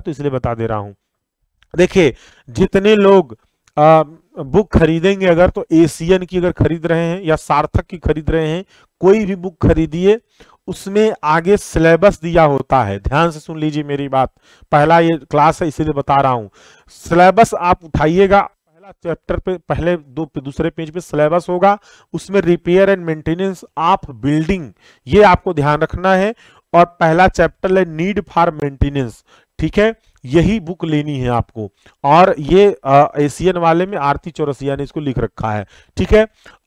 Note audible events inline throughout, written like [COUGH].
तो इसलिए बता दे रहा हूं देखिए जितने लोग आ, बुक खरीदेंगे अगर तो एशियन की अगर खरीद रहे हैं या सार्थक की खरीद रहे हैं कोई भी बुक खरीदिए उसमें आगे सिलेबस दिया होता है ध्यान से सुन लीजिए मेरी बात पहला ये क्लास है इसीलिए बता रहा हूं सिलेबस आप उठाइएगा पहला चैप्टर पे पहले दो पे, दूसरे पेज पे सिलेबस होगा उसमें repair and maintenance of building ये आपको ध्यान रखना है और पहला चैप्टर है नीड फॉर मेंटेनेंस ठीक है यही बुक लेनी है आपको और ये एशियन वाले में आरती चौरसिया ने इसको लिख रखा है ठीक है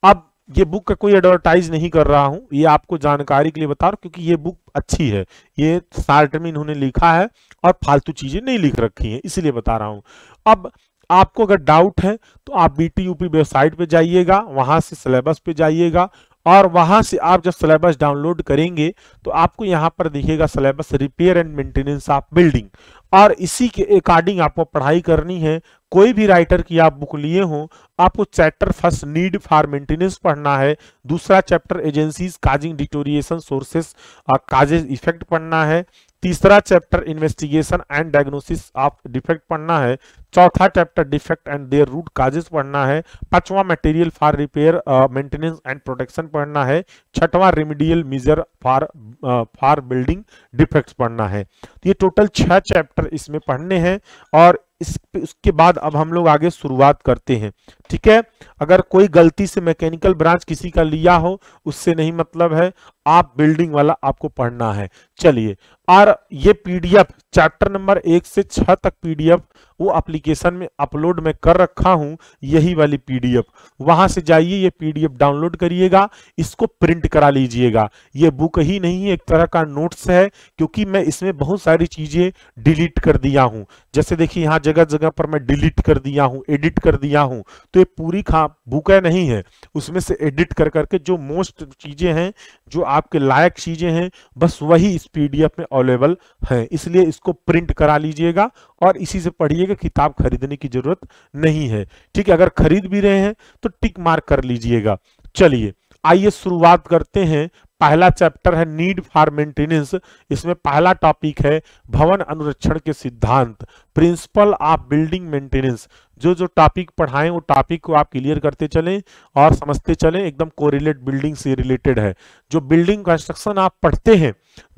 अब ये बुक का कोई एडवर्टाइज नहीं कर रहा हूं ये आपको जानकारी के लिए बता रहा हूं क्योंकि ये बुक अच्छी है ये शार्ट में इन्होंने लिखा है और फालतू चीज़ें नहीं लिख रखी है इसीलिए बता रहा हूं अब आपको अगर डाउट है तो आप बी टी यूपी वेबसाइट पे जाइएगा वहां से सिलेबस पे जाइएगा और वहां से आप जब सिलेबस डाउनलोड करेंगे तो आपको यहाँ पर दिखेगा syllabus repair and maintenance of building और इसी के अकॉर्डिंग आपको पढ़ाई करनी है कोई भी राइटर की आप बुक लिए हो आपको chapter first need for maintenance पढ़ना है दूसरा chapter agencies causing deterioration sources और काजेज इफेक्ट पढ़ना है तीसरा chapter investigation and diagnosis of defect पढ़ना है चौथा chapter defect and their root causes पढ़ना है पांचवा material for repair maintenance and protection पढ़ना है छठवा remedial measure for for building defects पढ़ना है तो ये टोटल छह चैप्टर इसमें पढ़ने हैं और इस उसके बाद अब हम लोग आगे शुरुआत करते हैं ठीक है अगर कोई गलती से मैकेनिकल ब्रांच किसी का लिया हो उससे नहीं मतलब है आप बिल्डिंग वाला आपको पढ़ना है चलिए और ये पीडीएफ चैप्टर नंबर एक से छह तक पीडीएफ वो एप्लीकेशन में अपलोड में कर रखा हूं यही वाली पीडीएफ वहां से जाइए ये पीडीएफ डाउनलोड करिएगा इसको प्रिंट करा लीजिएगा ये बुक ही नहीं एक तरह का नोट्स है क्योंकि मैं इसमें बहुत सारी चीजें डिलीट कर दिया हूं जैसे देखिए यहां जगह जगह पर मैं डिलीट कर दिया हूं एडिट कर दिया हूं तो वे पूरी खा बुकें नहीं है उसमें से एडिट कर करके जो मोस्ट चीज़ें हैं जो आपके लायक चीज़ें हैं बस वही इस पीडीएफ में अवेलेबल है इसलिए इसको प्रिंट करा लीजिएगा और इसी से पढ़िएगा किताब खरीदने की ज़रूरत नहीं है ठीक है अगर खरीद भी रहे हैं तो टिक मार्क कर लीजिएगा चलिए आइए शुरुआत करते हैं पहला चैप्टर है नीड फॉर मेंटेनेंस इसमें पहला टॉपिक है भवन अनुरक्षण के सिद्धांत प्रिंसिपल ऑफ बिल्डिंग मेंटेनेंस जो जो टॉपिक पढ़ाएं वो टॉपिक को आप क्लियर करते चलें और समझते चलें एकदम कोरिलेट बिल्डिंग से रिलेटेड है जो बिल्डिंग कंस्ट्रक्शन आप पढ़ते हैं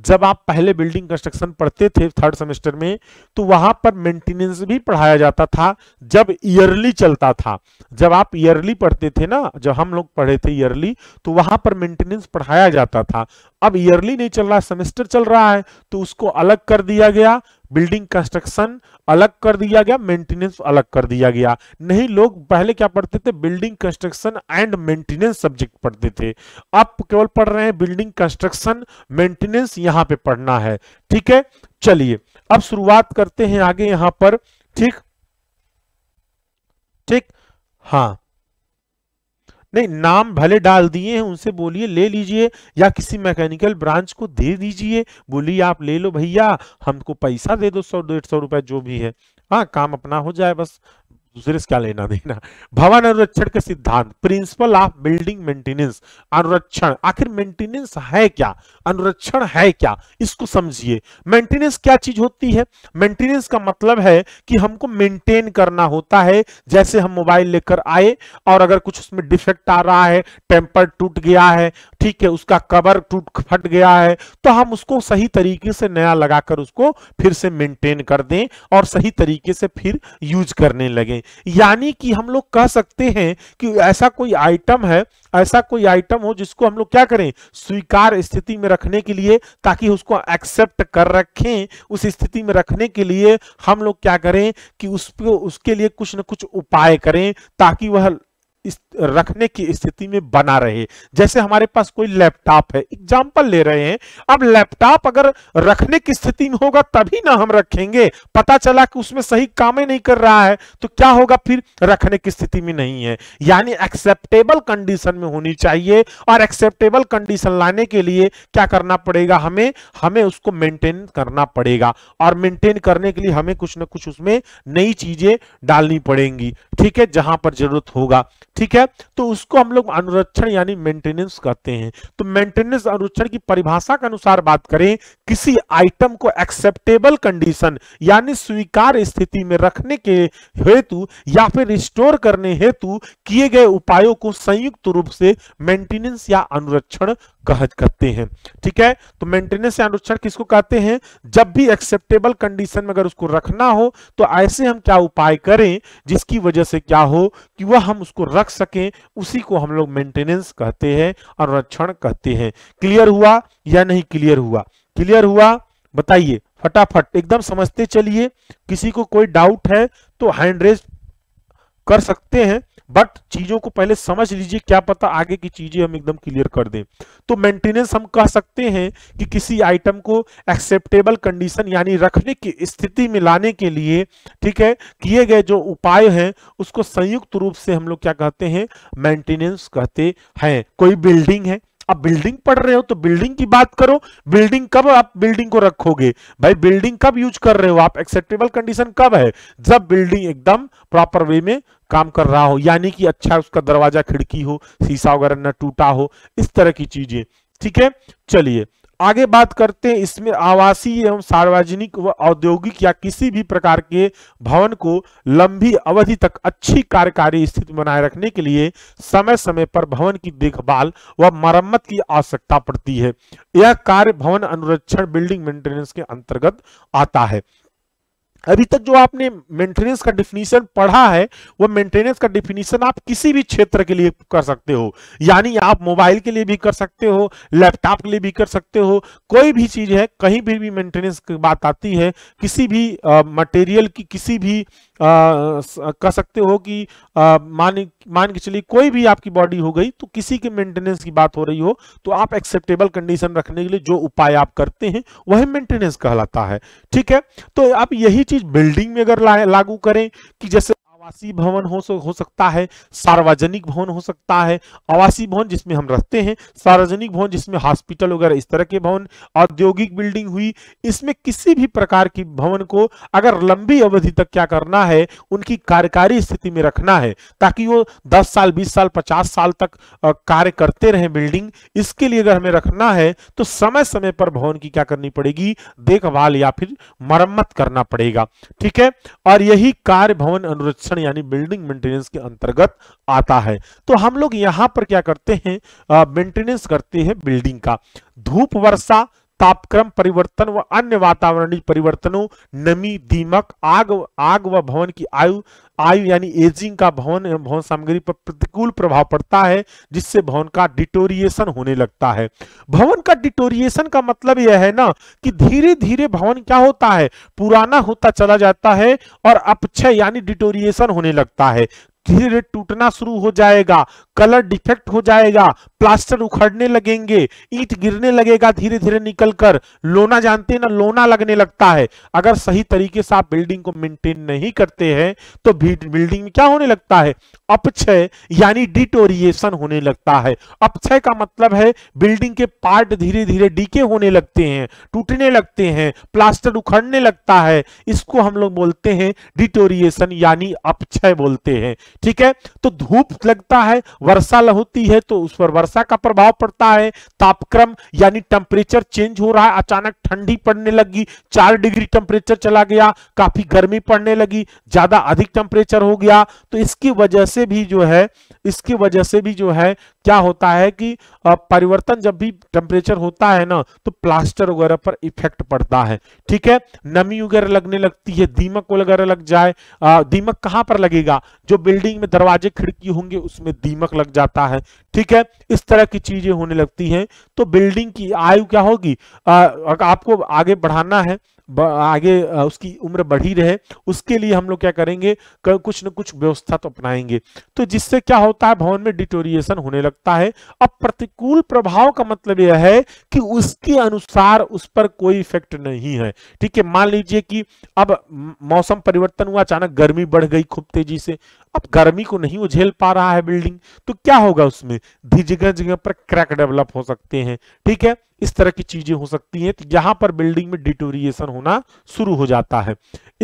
जब आप पहले बिल्डिंग कंस्ट्रक्शन पढ़ते थे थर्ड सेमेस्टर में तो वहां पर मेंटेनेंस भी पढ़ाया जाता था जब ईयरली चलता था जब आप ईयरली पढ़ते थे ना जब हम लोग पढ़े थे ईयरली तो वहां पर मेंटेनेंस पढ़ाया जाता था अब ईयरली नहीं चल रहा सेमेस्टर चल रहा है तो उसको अलग कर दिया गया बिल्डिंग कंस्ट्रक्शन अलग कर दिया गया मेंटेनेंस अलग कर दिया गया नहीं लोग पहले क्या पढ़ते थे building construction and maintenance subject पढ़ते थे आप केवल पढ़ रहे हैं बिल्डिंग कंस्ट्रक्शन मेंटेनेंस यहां पे पढ़ना है ठीक है चलिए अब शुरुआत करते हैं आगे यहां पर ठीक ठीक हाँ नहीं नाम भले डाल दिए हैं उनसे बोलिए ले लीजिए या किसी मैकेनिकल ब्रांच को दे दीजिए बोलिए आप ले लो भैया हमको पैसा दे दो सौ डेढ़ सौ रुपए जो भी है हाँ काम अपना हो जाए बस दूसरे से क्या लेना देना भवन अनुरक्षण का सिद्धांत प्रिंसिपल ऑफ बिल्डिंग मेंटेनेंस अनुरक्षण आखिर मेंटेनेंस है क्या अनुरक्षण है क्या इसको समझिए मेंटेनेंस क्या चीज होती है मेंटेनेंस का मतलब है कि हमको मेंटेन करना होता है जैसे हम मोबाइल लेकर आए और अगर कुछ उसमें डिफेक्ट आ रहा है टेम्पर टूट गया है ठीक है उसका कवर टूट फट गया है तो हम उसको सही तरीके से नया लगाकर उसको फिर से मेंटेन कर दें और सही तरीके से फिर यूज करने लगें यानी कि हम लोग कह सकते हैं कि ऐसा कोई आइटम है ऐसा कोई आइटम हो जिसको हम लोग क्या करें स्वीकार स्थिति में रखने के लिए ताकि उसको एक्सेप्ट कर रखें उस स्थिति में रखने के लिए हम लोग क्या करें कि उसको उसके लिए कुछ ना कुछ उपाय करें ताकि वह रखने की स्थिति में बना रहे जैसे हमारे पास कोई लैपटॉप है एग्जाम्पल ले रहे हैं अब लैपटॉप अगर रखने की स्थिति में होगा तभी ना हम रखेंगे पता चला कि उसमें सही काम ही नहीं कर रहा है तो क्या होगा फिर रखने की स्थिति में नहीं है यानी एक्सेप्टेबल कंडीशन में होनी चाहिए और एक्सेप्टेबल कंडीशन लाने के लिए क्या करना पड़ेगा हमें हमें उसको मेंटेन करना पड़ेगा और मेंटेन करने के लिए हमें कुछ ना कुछ उसमें नई चीजें डालनी पड़ेंगी ठीक है जहां पर जरूरत होगा ठीक है तो उसको हम लोग अनुरक्षण यानी मेंटेनेंस कहते हैं तो मेंटेनेंस अनुरक्षण की परिभाषा के अनुसार बात करें किसी आइटम को एक्सेप्टेबल कंडीशन यानी स्वीकार स्थिति में रखने के हेतु या फिर रिस्टोर करने हेतु किए गए उपायों को संयुक्त रूप से मेंटेनेंस या अनुरक्षण कहते हैं ठीक है तो मेंटेनेंस अनुक्षण किसको कहते हैं जब भी एक्सेप्टेबल कंडीशन में अगर उसको रखना हो तो ऐसे हम क्या उपाय करें जिसकी वजह से क्या हो कि वह हम उसको रख सकें उसी को हम लोग मेंटेनेंस कहते हैं अनुरक्षण कहते हैं क्लियर हुआ या नहीं क्लियर हुआ क्लियर हुआ बताइए फटाफट एकदम समझते चलिए किसी को कोई डाउट है तो हैंड रेज कर सकते हैं बट चीजों को पहले समझ लीजिए क्या पता आगे की चीजें हम एकदम क्लियर कर दें तो मेंटेनेंस हम कह सकते हैं कि किसी आइटम को एक्सेप्टेबल कंडीशन यानी रखने की स्थिति में लाने के लिए ठीक है किए गए जो उपाय हैं उसको संयुक्त रूप से हम लोग क्या कहते हैं मेंटेनेंस कहते हैं कोई बिल्डिंग है आप बिल्डिंग पढ़ रहे हो तो बिल्डिंग की बात करो बिल्डिंग कब आप बिल्डिंग को रखोगे भाई बिल्डिंग कब यूज कर रहे हो आप एक्सेप्टेबल कंडीशन कब है जब बिल्डिंग एकदम प्रॉपर वे में काम कर रहा हो यानी कि अच्छा उसका दरवाजा खिड़की हो शीशा वगैरह न टूटा हो इस तरह की चीजें ठीक है चलिए आगे बात करते हैं इसमें आवासीय एवं सार्वजनिक व औद्योगिक या किसी भी प्रकार के भवन को लंबी अवधि तक अच्छी कार्यकारी स्थिति बनाए रखने के लिए समय समय पर भवन की देखभाल व मरम्मत की आवश्यकता पड़ती है यह कार्य भवन अनुरक्षण बिल्डिंग मेंटेनेंस के अंतर्गत आता है अभी तक जो आपने मेंटेनेंस का डिफिनीशन पढ़ा है वो मेंटेनेंस का डिफिनीशन आप किसी भी क्षेत्र के लिए कर सकते हो यानी आप मोबाइल के लिए भी कर सकते हो लैपटॉप के लिए भी कर सकते हो कोई भी चीज है कहीं भी भी मेंटेनेंस की बात आती है किसी भी मटेरियल की किसी भी कह सकते हो कि मान मान के चलिए कोई भी आपकी बॉडी हो गई तो किसी के मेंटेनेंस की बात हो रही हो तो आप एक्सेप्टेबल कंडीशन रखने के लिए जो उपाय आप करते हैं वही मेंटेनेंस कहलाता है ठीक है तो आप यही चीज बिल्डिंग में अगर लागू करें कि जैसे आवासीय भवन हो, हो सकता है सार्वजनिक भवन हो सकता है आवासीय भवन जिसमें हम रहते हैं सार्वजनिक भवन जिसमें हॉस्पिटल वगैरह इस तरह के भवन औद्योगिक बिल्डिंग हुई इसमें किसी भी प्रकार की भवन को अगर लंबी अवधि तक क्या करना है उनकी कार्यकारी स्थिति में रखना है ताकि वो दस साल बीस साल पचास साल तक कार्य करते रहे बिल्डिंग इसके लिए अगर हमें रखना है तो समय समय पर भवन की क्या करनी पड़ेगी देखभाल या फिर मरम्मत करना पड़ेगा ठीक है और यही कार्य भवन अनुरक्षण संरक्षण यानी बिल्डिंग मेंटेनेंस के अंतर्गत आता है तो हम लोग यहां पर क्या करते हैं मेंटेनेंस करते हैं बिल्डिंग का धूप वर्षा तापक्रम परिवर्तन व अन्य वातावरणीय परिवर्तनों नमी दीमक आग आग व भवन की आयु आयु यानी एजिंग का भवन भवन सामग्री पर प्रतिकूल प्रभाव पड़ता है जिससे भवन का डिटोरिएशन होने लगता है भवन का डिटोरिएशन का मतलब यह है ना कि धीरे धीरे भवन क्या होता है पुराना होता चला जाता है और अपक्षय यानी डिटोरिएशन होने लगता है धीरे टूटना शुरू हो जाएगा कलर डिफेक्ट हो जाएगा प्लास्टर उखड़ने लगेंगे ईट गिरने लगेगा धीरे धीरे निकल कर लोना जानते हैं ना लोना लगने लगता है अगर सही तरीके से आप बिल्डिंग को मेंटेन नहीं करते हैं तो बिल्डिंग में क्या होने लगता है अपक्षय यानी डिटोरिएशन होने लगता है अपक्षय का मतलब है बिल्डिंग के पार्ट धीरे धीरे डीके होने लगते हैं टूटने लगते हैं प्लास्टर उखड़ने लगता है इसको हम लोग बोलते हैं डिटोरिएशन यानी अपक्षय बोलते हैं ठीक है तो धूप लगता है वर्षा होती है तो उस पर वर्षा का प्रभाव पड़ता है तापक्रम यानी टेम्परेचर चेंज हो रहा है अचानक ठंडी पड़ने लगी चार डिग्री टेम्परेचर चला गया काफी गर्मी पड़ने लगी ज्यादा अधिक टेम्परेचर हो गया तो इसकी वजह से भी जो है इसकी वजह से भी जो है क्या होता है कि परिवर्तन जब भी टेम्परेचर होता है ना तो प्लास्टर वगैरह पर इफेक्ट पड़ता है ठीक है नमी वगैरह लगने लगती है दीमक वगैरह लग जाए दीमक कहाँ पर लगेगा जो बिल्डिंग में दरवाजे खिड़की होंगे उसमें दीमक लग जाता है ठीक है इस तरह की चीजें होने लगती हैं तो बिल्डिंग की आयु क्या होगी आपको आगे बढ़ाना है आगे उसकी उम्र बढ़ी रहे उसके लिए हम लोग क्या करेंगे कर, कुछ न कुछ व्यवस्था तो अपनाएंगे तो जिससे क्या होता है भवन में डिटोरिएशन होने लगता है अब प्रतिकूल प्रभाव का मतलब यह है कि उसके अनुसार उस पर कोई इफेक्ट नहीं है ठीक है मान लीजिए कि अब मौसम परिवर्तन हुआ अचानक गर्मी बढ़ गई खूब तेजी से अब गर्मी को नहीं उझेल पा रहा है बिल्डिंग तो क्या होगा उसमें धी जगह जगह पर क्रैक डेवलप हो सकते हैं ठीक है इस तरह की चीजें हो सकती हैं तो यहां पर बिल्डिंग में डिटोरिएशन होना शुरू हो जाता है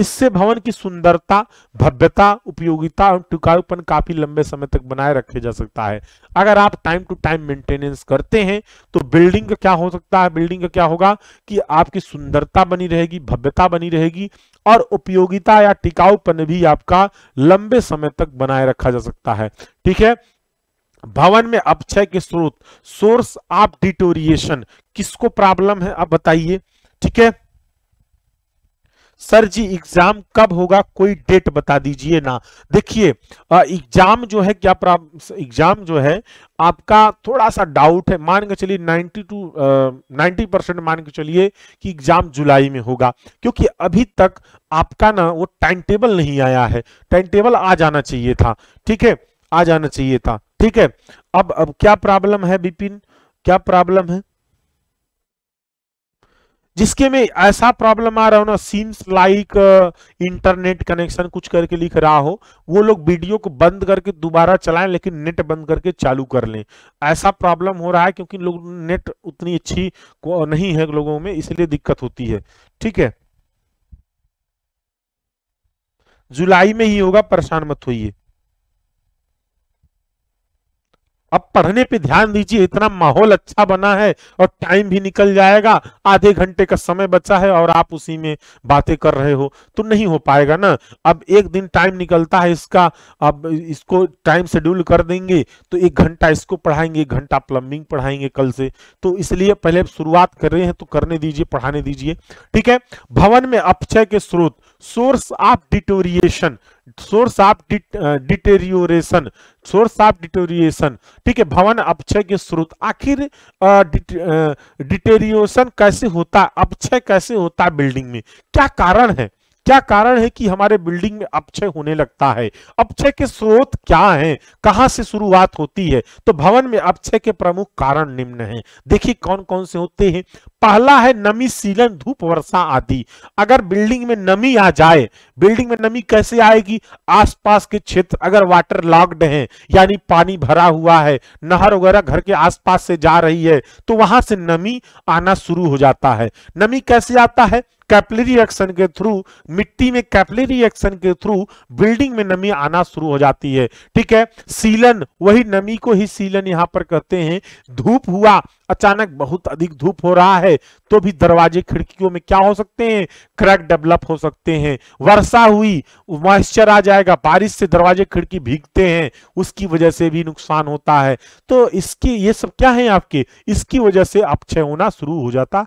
इससे भवन की सुंदरता भव्यता उपयोगिता और टिकाऊपन काफी लंबे समय तक बनाए रखे जा सकता है अगर आप टाइम टू टाइम मेंटेनेंस करते हैं तो बिल्डिंग का क्या हो सकता है बिल्डिंग का क्या होगा कि आपकी सुंदरता बनी रहेगी भव्यता बनी रहेगी और उपयोगिता या टिकाऊपन भी आपका लंबे समय तक बनाए रखा जा सकता है ठीक है भवन में अपचय के स्रोत सोर्स ऑफ डिटोरिएशन किसको प्रॉब्लम है आप बताइए ठीक है सर जी एग्जाम कब होगा कोई डेट बता दीजिए ना देखिए एग्जाम जो है क्या एग्जाम जो है आपका थोड़ा सा डाउट है मान के चलिए 92 टू नाइन्टी परसेंट मान के चलिए कि एग्जाम जुलाई में होगा क्योंकि अभी तक आपका ना वो टाइम टेबल नहीं आया है टाइम टेबल आ जाना चाहिए था ठीक है आ जाना चाहिए था ठीक है अब अब क्या प्रॉब्लम है बिपिन क्या प्रॉब्लम है जिसके में ऐसा प्रॉब्लम आ रहा हो ना सीम्स लाइक इंटरनेट कनेक्शन कुछ करके लिख रहा हो वो लोग वीडियो को बंद करके दोबारा चलाएं लेकिन नेट बंद करके चालू कर लें ऐसा प्रॉब्लम हो रहा है क्योंकि लोग नेट उतनी अच्छी नहीं है लोगों में इसलिए दिक्कत होती है ठीक है जुलाई में ही होगा परेशान मत होइए अब पढ़ने पे ध्यान दीजिए इतना माहौल अच्छा बना है और टाइम भी निकल जाएगा आधे घंटे का समय बचा है और आप उसी में बातें कर रहे हो तो नहीं हो पाएगा ना अब एक दिन टाइम निकलता है इसका अब इसको टाइम शेड्यूल कर देंगे तो एक घंटा इसको पढ़ाएंगे घंटा प्लम्बिंग पढ़ाएंगे कल से तो इसलिए पहले शुरुआत कर रहे हैं तो करने दीजिए पढ़ाने दीजिए ठीक है भवन में अपचय के स्रोत source of deterioration source of deterioration source of deterioration ठीक है भवन अपक्षय के स्रोत आखिर डिटेरियोरेशन कैसे होता अपक्षय कैसे होता बिल्डिंग में क्या कारण है क्या कारण है कि हमारे बिल्डिंग में अपचय होने लगता है अपचय के स्रोत क्या हैं कहां से शुरुआत होती है तो भवन में अपचय के प्रमुख कारण निम्न हैं देखिए कौन कौन से होते हैं पहला है नमी सीलन धूप वर्षा आदि अगर बिल्डिंग में नमी आ जाए बिल्डिंग में नमी कैसे आएगी आसपास के क्षेत्र अगर वाटर लॉक्ड हैं यानी पानी भरा हुआ है नहर वगैरह घर के आसपास से जा रही है तो वहां से नमी आना शुरू हो जाता है नमी कैसे आता है कैपलरी एक्शन के थ्रू मिट्टी में कैपलरी एक्शन के थ्रू बिल्डिंग में नमी आना शुरू हो जाती है ठीक है सीलन वही नमी को ही सीलन यहां पर कहते हैं धूप हुआ अचानक बहुत अधिक धूप हो रहा है तो भी दरवाजे खिड़कियों में क्या हो सकते हैं क्रैक डेवलप हो सकते हैं वर्षा हुई मॉइस्चर आ जाएगा बारिश से दरवाजे खिड़की भीगते हैं उसकी वजह से भी नुकसान होता है तो इसके ये सब क्या है आपके इसकी वजह से अपक्षय होना शुरू हो जाता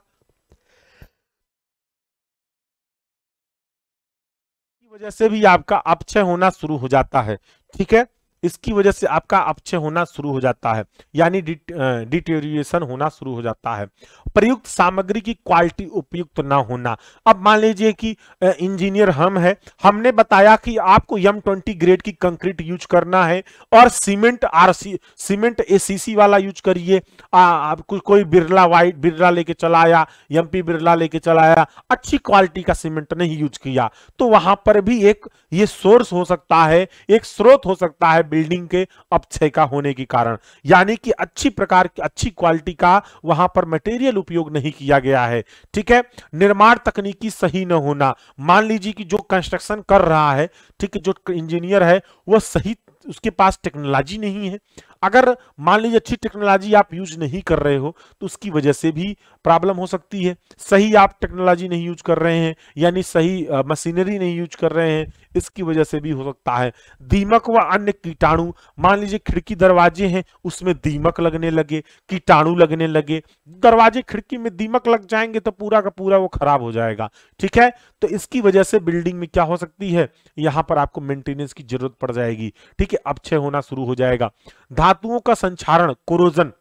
वजह से भी आपका अपचय होना शुरू हो जाता है ठीक है इसकी वजह से आपका अपचय होना शुरू हो जाता है यानी डिटेरिएशन दि, होना शुरू हो जाता है प्रयुक्त सामग्री की क्वालिटी उपयुक्त ना होना अब मान लीजिए कि इंजीनियर हम है हमने बताया कि आपको यम ट्वेंटी ग्रेड की कंक्रीट यूज करना है और सीमेंट आर सीमेंट ए वाला यूज करिए आपको कोई बिरला वाइट बिरला लेके चलाया एम पी बिरला लेके चलाया अच्छी क्वालिटी का सीमेंट नहीं यूज किया तो वहां पर भी एक ये सोर्स हो सकता है एक स्रोत हो सकता है बिल्डिंग के अपचय का होने के कारण यानी कि अच्छी प्रकार की अच्छी क्वालिटी का वहां पर मटेरियल उपयोग नहीं किया गया है ठीक है निर्माण तकनीकी सही न होना मान लीजिए कि जो कंस्ट्रक्शन कर रहा है ठीक है जो इंजीनियर है वह सही उसके पास टेक्नोलॉजी नहीं है अगर मान लीजिए अच्छी टेक्नोलॉजी आप यूज नहीं कर रहे हो तो उसकी वजह से भी प्रॉब्लम हो सकती है सही आप टेक्नोलॉजी नहीं यूज कर रहे हैं यानी सही मशीनरी नहीं यूज कर रहे हैं इसकी वजह से भी हो सकता है दीमक व अन्य कीटाणु मान लीजिए खिड़की दरवाजे हैं उसमें दीमक लगने लगे कीटाणु लगने लगे दरवाजे खिड़की में दीमक लग जाएंगे तो पूरा का पूरा वो खराब हो जाएगा ठीक है तो इसकी वजह से बिल्डिंग में क्या हो सकती है यहां पर आपको मेंटेनेंस की जरूरत पड़ जाएगी ठीक है अपक्षय होना शुरू हो जाएगा धातुओं का संचारण कोरोजन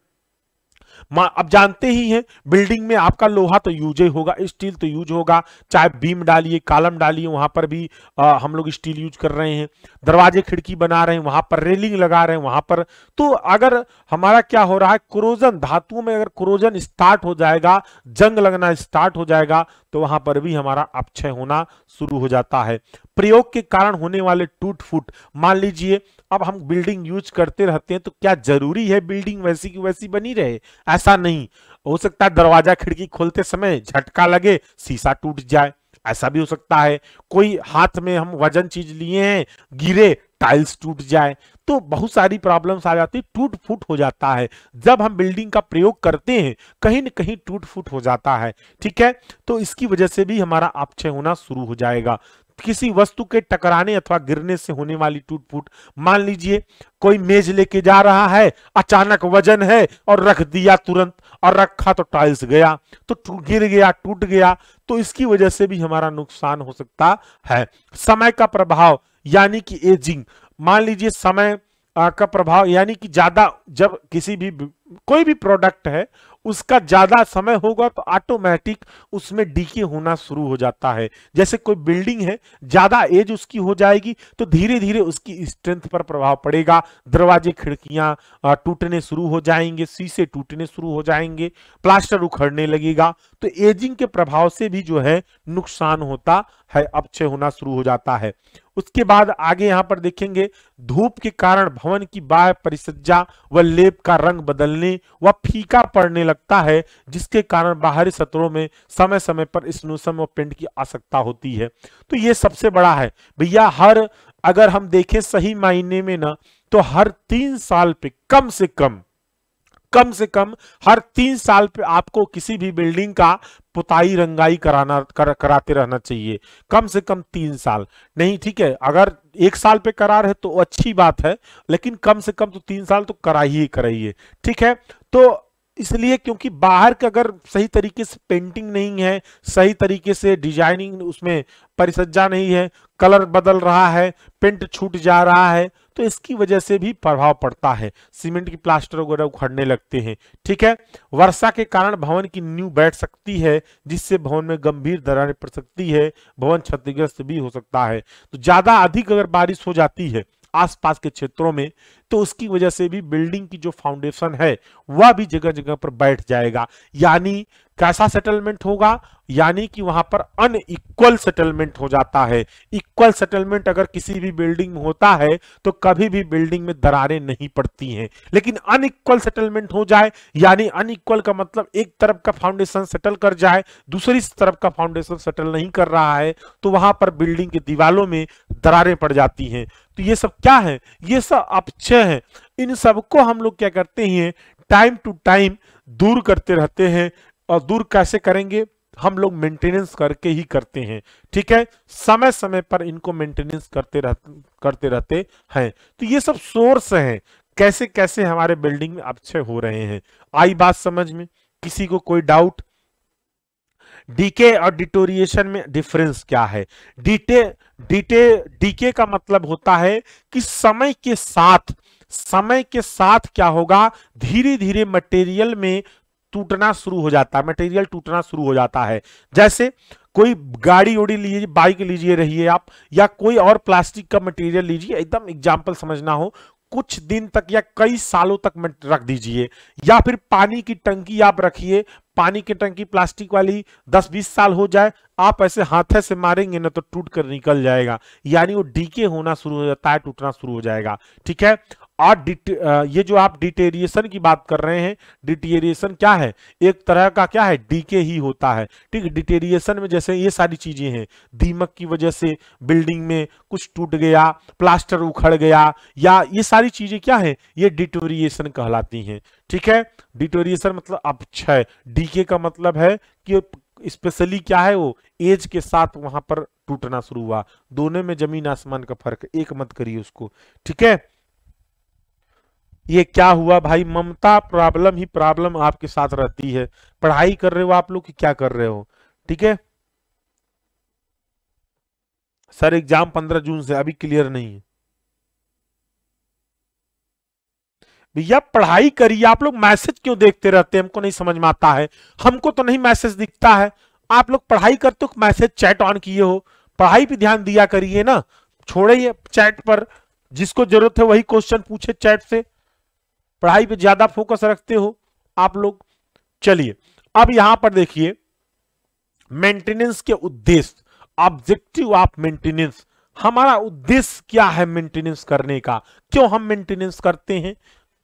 अब जानते ही हैं बिल्डिंग में आपका लोहा तो यूज ही होगा स्टील तो यूज होगा चाहे बीम डालिए कालम डालिए वहां पर भी आ, हम लोग स्टील यूज कर रहे हैं दरवाजे खिड़की बना रहे हैं वहां पर रेलिंग लगा रहे हैं वहां पर तो अगर हमारा क्या हो रहा है क्रोजन धातुओं में अगर क्रोजन स्टार्ट हो जाएगा जंग लगना स्टार्ट हो जाएगा तो वहां पर भी हमारा अपक्षय होना शुरू हो जाता है प्रयोग के कारण होने वाले टूट फूट मान लीजिए अब हम बिल्डिंग यूज करते रहते हैं तो क्या जरूरी है बिल्डिंग वैसी की वैसी बनी रहे ऐसा नहीं हो सकता है दरवाजा खिड़की खोलते समय झटका लगे शीशा टूट जाए ऐसा भी हो सकता है कोई हाथ में हम वजन चीज लिए हैं गिरे टाइल्स टूट जाए तो बहुत सारी प्रॉब्लम्स आ जाती टूट फूट हो जाता है जब हम बिल्डिंग का प्रयोग करते हैं कहीं ना कहीं टूट फूट हो जाता है ठीक है तो इसकी वजह से भी हमारा अपक्षय होना शुरू हो जाएगा किसी वस्तु के टकराने अथवा गिरने से होने वाली टूट फूट मान लीजिए कोई मेज लेके जा रहा है अचानक वजन है और रख दिया तुरंत और रखा तो टाइल्स गया तो गिर गया टूट गया तो इसकी वजह से भी हमारा नुकसान हो सकता है समय का प्रभाव यानी कि एजिंग मान लीजिए समय का प्रभाव यानी कि ज्यादा जब किसी भी कोई भी प्रोडक्ट है उसका ज्यादा समय होगा तो ऑटोमेटिक उसमें डीके होना शुरू हो जाता है जैसे कोई बिल्डिंग है ज्यादा एज उसकी हो जाएगी तो धीरे धीरे उसकी स्ट्रेंथ पर प्रभाव पड़ेगा दरवाजे खिड़कियां टूटने शुरू हो जाएंगे शीशे टूटने शुरू हो जाएंगे प्लास्टर उखड़ने लगेगा तो एजिंग के प्रभाव से भी जो है नुकसान होता है अपचय होना शुरू हो जाता है उसके बाद आगे यहां पर देखेंगे धूप के कारण भवन की बाय परिसज्जा व लेप का रंग बदलने व फीका पड़ने लगता है जिसके कारण बाहरी सत्रों में समय समय पर स्नूसम व पेंट की आवश्यकता होती है तो ये सबसे बड़ा है भैया हर अगर हम देखें सही मायने में ना तो हर तीन साल पे कम से कम कम से कम हर तीन साल पे आपको किसी भी बिल्डिंग का पुताई रंगाई कराना कर, कराते रहना चाहिए कम से कम तीन साल नहीं ठीक है अगर एक साल पे करार है तो अच्छी बात है लेकिन कम से कम तो तीन साल तो कराइए कराइए ठीक है तो इसलिए क्योंकि बाहर का अगर सही तरीके से पेंटिंग नहीं है सही तरीके से डिजाइनिंग उसमें परिसज्जा नहीं है कलर बदल रहा है पेंट छूट जा रहा है तो इसकी वजह से भी प्रभाव पड़ता है सीमेंट की प्लास्टर वगैरह उखड़ने लगते हैं ठीक है वर्षा के कारण भवन की नींव बैठ सकती है जिससे भवन में गंभीर दरारें पड़ सकती है भवन क्षतिग्रस्त भी हो सकता है तो ज्यादा अधिक अगर बारिश हो जाती है आसपास के क्षेत्रों में तो उसकी वजह से भी बिल्डिंग की जो फाउंडेशन है वह भी जगह जगह पर बैठ जाएगा यानी कैसा सेटलमेंट होगा यानी कि वहां पर अन इक्वल सेटलमेंट हो जाता है इक्वल सेटलमेंट अगर किसी भी बिल्डिंग में होता है तो कभी भी बिल्डिंग में दरारें नहीं पड़ती हैं लेकिन अन इक्वल सेटलमेंट हो जाए यानी अन इक्वल का मतलब एक तरफ का फाउंडेशन सेटल कर जाए दूसरी तरफ का फाउंडेशन सेटल नहीं कर रहा है तो वहां पर बिल्डिंग की दीवालों में दरारें पड़ जाती हैं तो ये सब क्या है ये सब अपक्षय है इन सबको हम लोग क्या करते हैं टाइम टू टाइम दूर करते रहते हैं और दूर कैसे करेंगे हम लोग मेंटेनेंस करके ही करते हैं ठीक है समय समय पर इनको मेंटेनेंस करते रह करते रहते हैं तो ये सब सोर्स हैं कैसे कैसे हमारे बिल्डिंग में अच्छे हो रहे हैं आई बात समझ में किसी को कोई डाउट डीके और डिटोरिएशन में डिफरेंस क्या है डीटे डीटे डीके का मतलब होता है कि समय के साथ समय के साथ क्या होगा धीरे धीरे मटेरियल में टूटना शुरू हो जाता है मटेरियल टूटना शुरू हो जाता है जैसे कोई गाड़ी उड़ी लीजिए बाइक लीजिए रहिए आप या कोई और प्लास्टिक का मटेरियल लीजिए एकदम एग्जाम्पल समझना हो कुछ दिन तक या कई सालों तक रख दीजिए या फिर पानी की टंकी आप रखिए पानी की टंकी प्लास्टिक वाली 10-20 साल हो जाए आप ऐसे हाथे से मारेंगे ना तो टूट कर निकल जाएगा यानी वो डीके होना शुरू हो जाता है टूटना शुरू हो जाएगा ठीक है और ये जो आप डिटेरिएशन की बात कर रहे हैं डिटेरिएशन क्या है एक तरह का क्या है डीके ही होता है ठीक डिटेरिएशन में जैसे ये सारी चीजें हैं दीमक की वजह से बिल्डिंग में कुछ टूट गया प्लास्टर उखड़ गया या ये सारी चीजें क्या है ये डिटोरिएशन कहलाती हैं ठीक है डिटोरिएशन मतलब अपक्षय डीके का मतलब है कि स्पेशली क्या है वो एज के साथ वहां पर टूटना शुरू हुआ दोनों में जमीन आसमान का फर्क एक मत करिए उसको ठीक है ये क्या हुआ भाई ममता प्रॉब्लम ही प्रॉब्लम आपके साथ रहती है पढ़ाई कर रहे हो आप लोग क्या कर रहे हो ठीक है सर एग्जाम पंद्रह जून से अभी क्लियर नहीं है भैया पढ़ाई करिए आप लोग मैसेज क्यों देखते रहते हैं हमको नहीं समझ में आता है हमको तो नहीं मैसेज दिखता है आप लोग पढ़ाई करते हो मैसेज चैट ऑन किए हो पढ़ाई पे ध्यान दिया करिए ना छोड़े चैट पर जिसको जरूरत है वही क्वेश्चन पूछे चैट से पढ़ाई पे ज्यादा फोकस रखते हो आप लोग चलिए अब यहां पर देखिए मेंटेनेंस के उद्देश्य ऑब्जेक्टिव ऑफ मेंटेनेंस हमारा उद्देश्य क्या है मेंटेनेंस करने का क्यों हम मेंटेनेंस करते हैं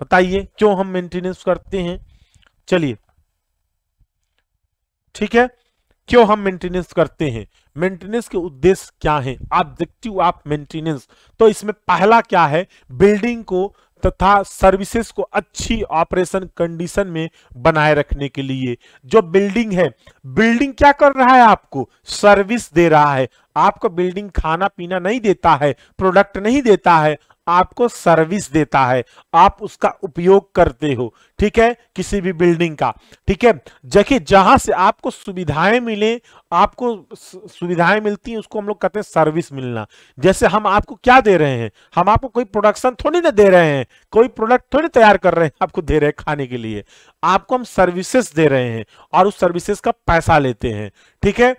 बताइए क्यों हम मेंटेनेंस करते हैं चलिए ठीक है क्यों हम मेंटेनेंस करते हैं मेंटेनेंस के उद्देश्य क्या हैं ऑब्जेक्टिव ऑफ मेंटेनेंस तो इसमें पहला क्या है बिल्डिंग को तथा सर्विसेज को अच्छी ऑपरेशन कंडीशन में बनाए रखने के लिए जो बिल्डिंग है बिल्डिंग क्या कर रहा है आपको सर्विस दे रहा है आपको बिल्डिंग खाना पीना नहीं देता है प्रोडक्ट नहीं देता है आपको सर्विस देता है आप उसका उपयोग करते हो ठीक है किसी भी बिल्डिंग का ठीक है जगह जहां से आपको सुविधाएं मिले आपको सुविधाएं मिलती हैं उसको हम लोग कहते हैं सर्विस मिलना जैसे हम आपको क्या दे रहे हैं हम आपको कोई प्रोडक्शन थोड़ी ना दे रहे हैं कोई प्रोडक्ट थोड़ी तैयार कर रहे हैं आपको दे रहे हैं खाने के लिए आपको हम सर्विसेज दे रहे हैं और उस सर्विसेज का पैसा लेते हैं ठीक है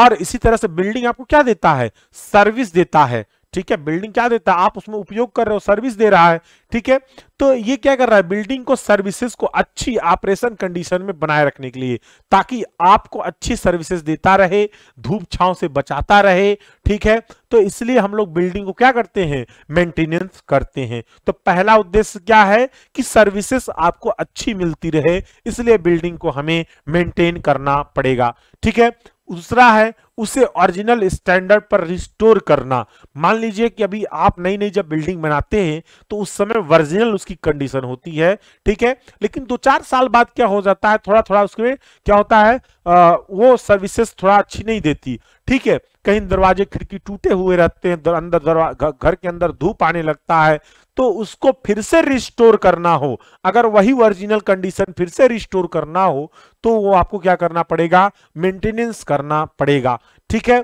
और इसी तरह से बिल्डिंग आपको क्या देता है सर्विस देता है ठीक है बिल्डिंग क्या देता है आप उसमें उपयोग कर रहे हो सर्विस दे रहा है ठीक है तो ये क्या कर रहा है बिल्डिंग को सर्विसेज को अच्छी ऑपरेशन कंडीशन में बनाए रखने के लिए ताकि आपको अच्छी सर्विसेज देता रहे धूप छाव से बचाता रहे ठीक है तो इसलिए हम लोग बिल्डिंग को क्या करते हैं मेंटेनेंस करते हैं तो पहला उद्देश्य क्या है कि सर्विसेस आपको अच्छी मिलती रहे इसलिए बिल्डिंग को हमें मेंटेन करना पड़ेगा ठीक है दूसरा है उसे ओरिजिनल स्टैंडर्ड पर रिस्टोर करना मान लीजिए कि अभी आप नई नई जब बिल्डिंग बनाते हैं तो उस समय वर्जिनल उसकी कंडीशन होती है ठीक है लेकिन दो चार साल बाद क्या हो जाता है थोड़ा थोड़ा उसमें क्या होता है आ, वो सर्विसेस थोड़ा अच्छी नहीं देती ठीक है कहीं दरवाजे खिड़की टूटे हुए रहते हैं दर, अंदर दरवाजा घर के अंदर धूप आने लगता है तो उसको फिर से रिस्टोर करना हो अगर वही ओरिजिनल कंडीशन फिर से रिस्टोर करना हो तो वो आपको क्या करना पड़ेगा मेंटेनेंस करना पड़ेगा ठीक है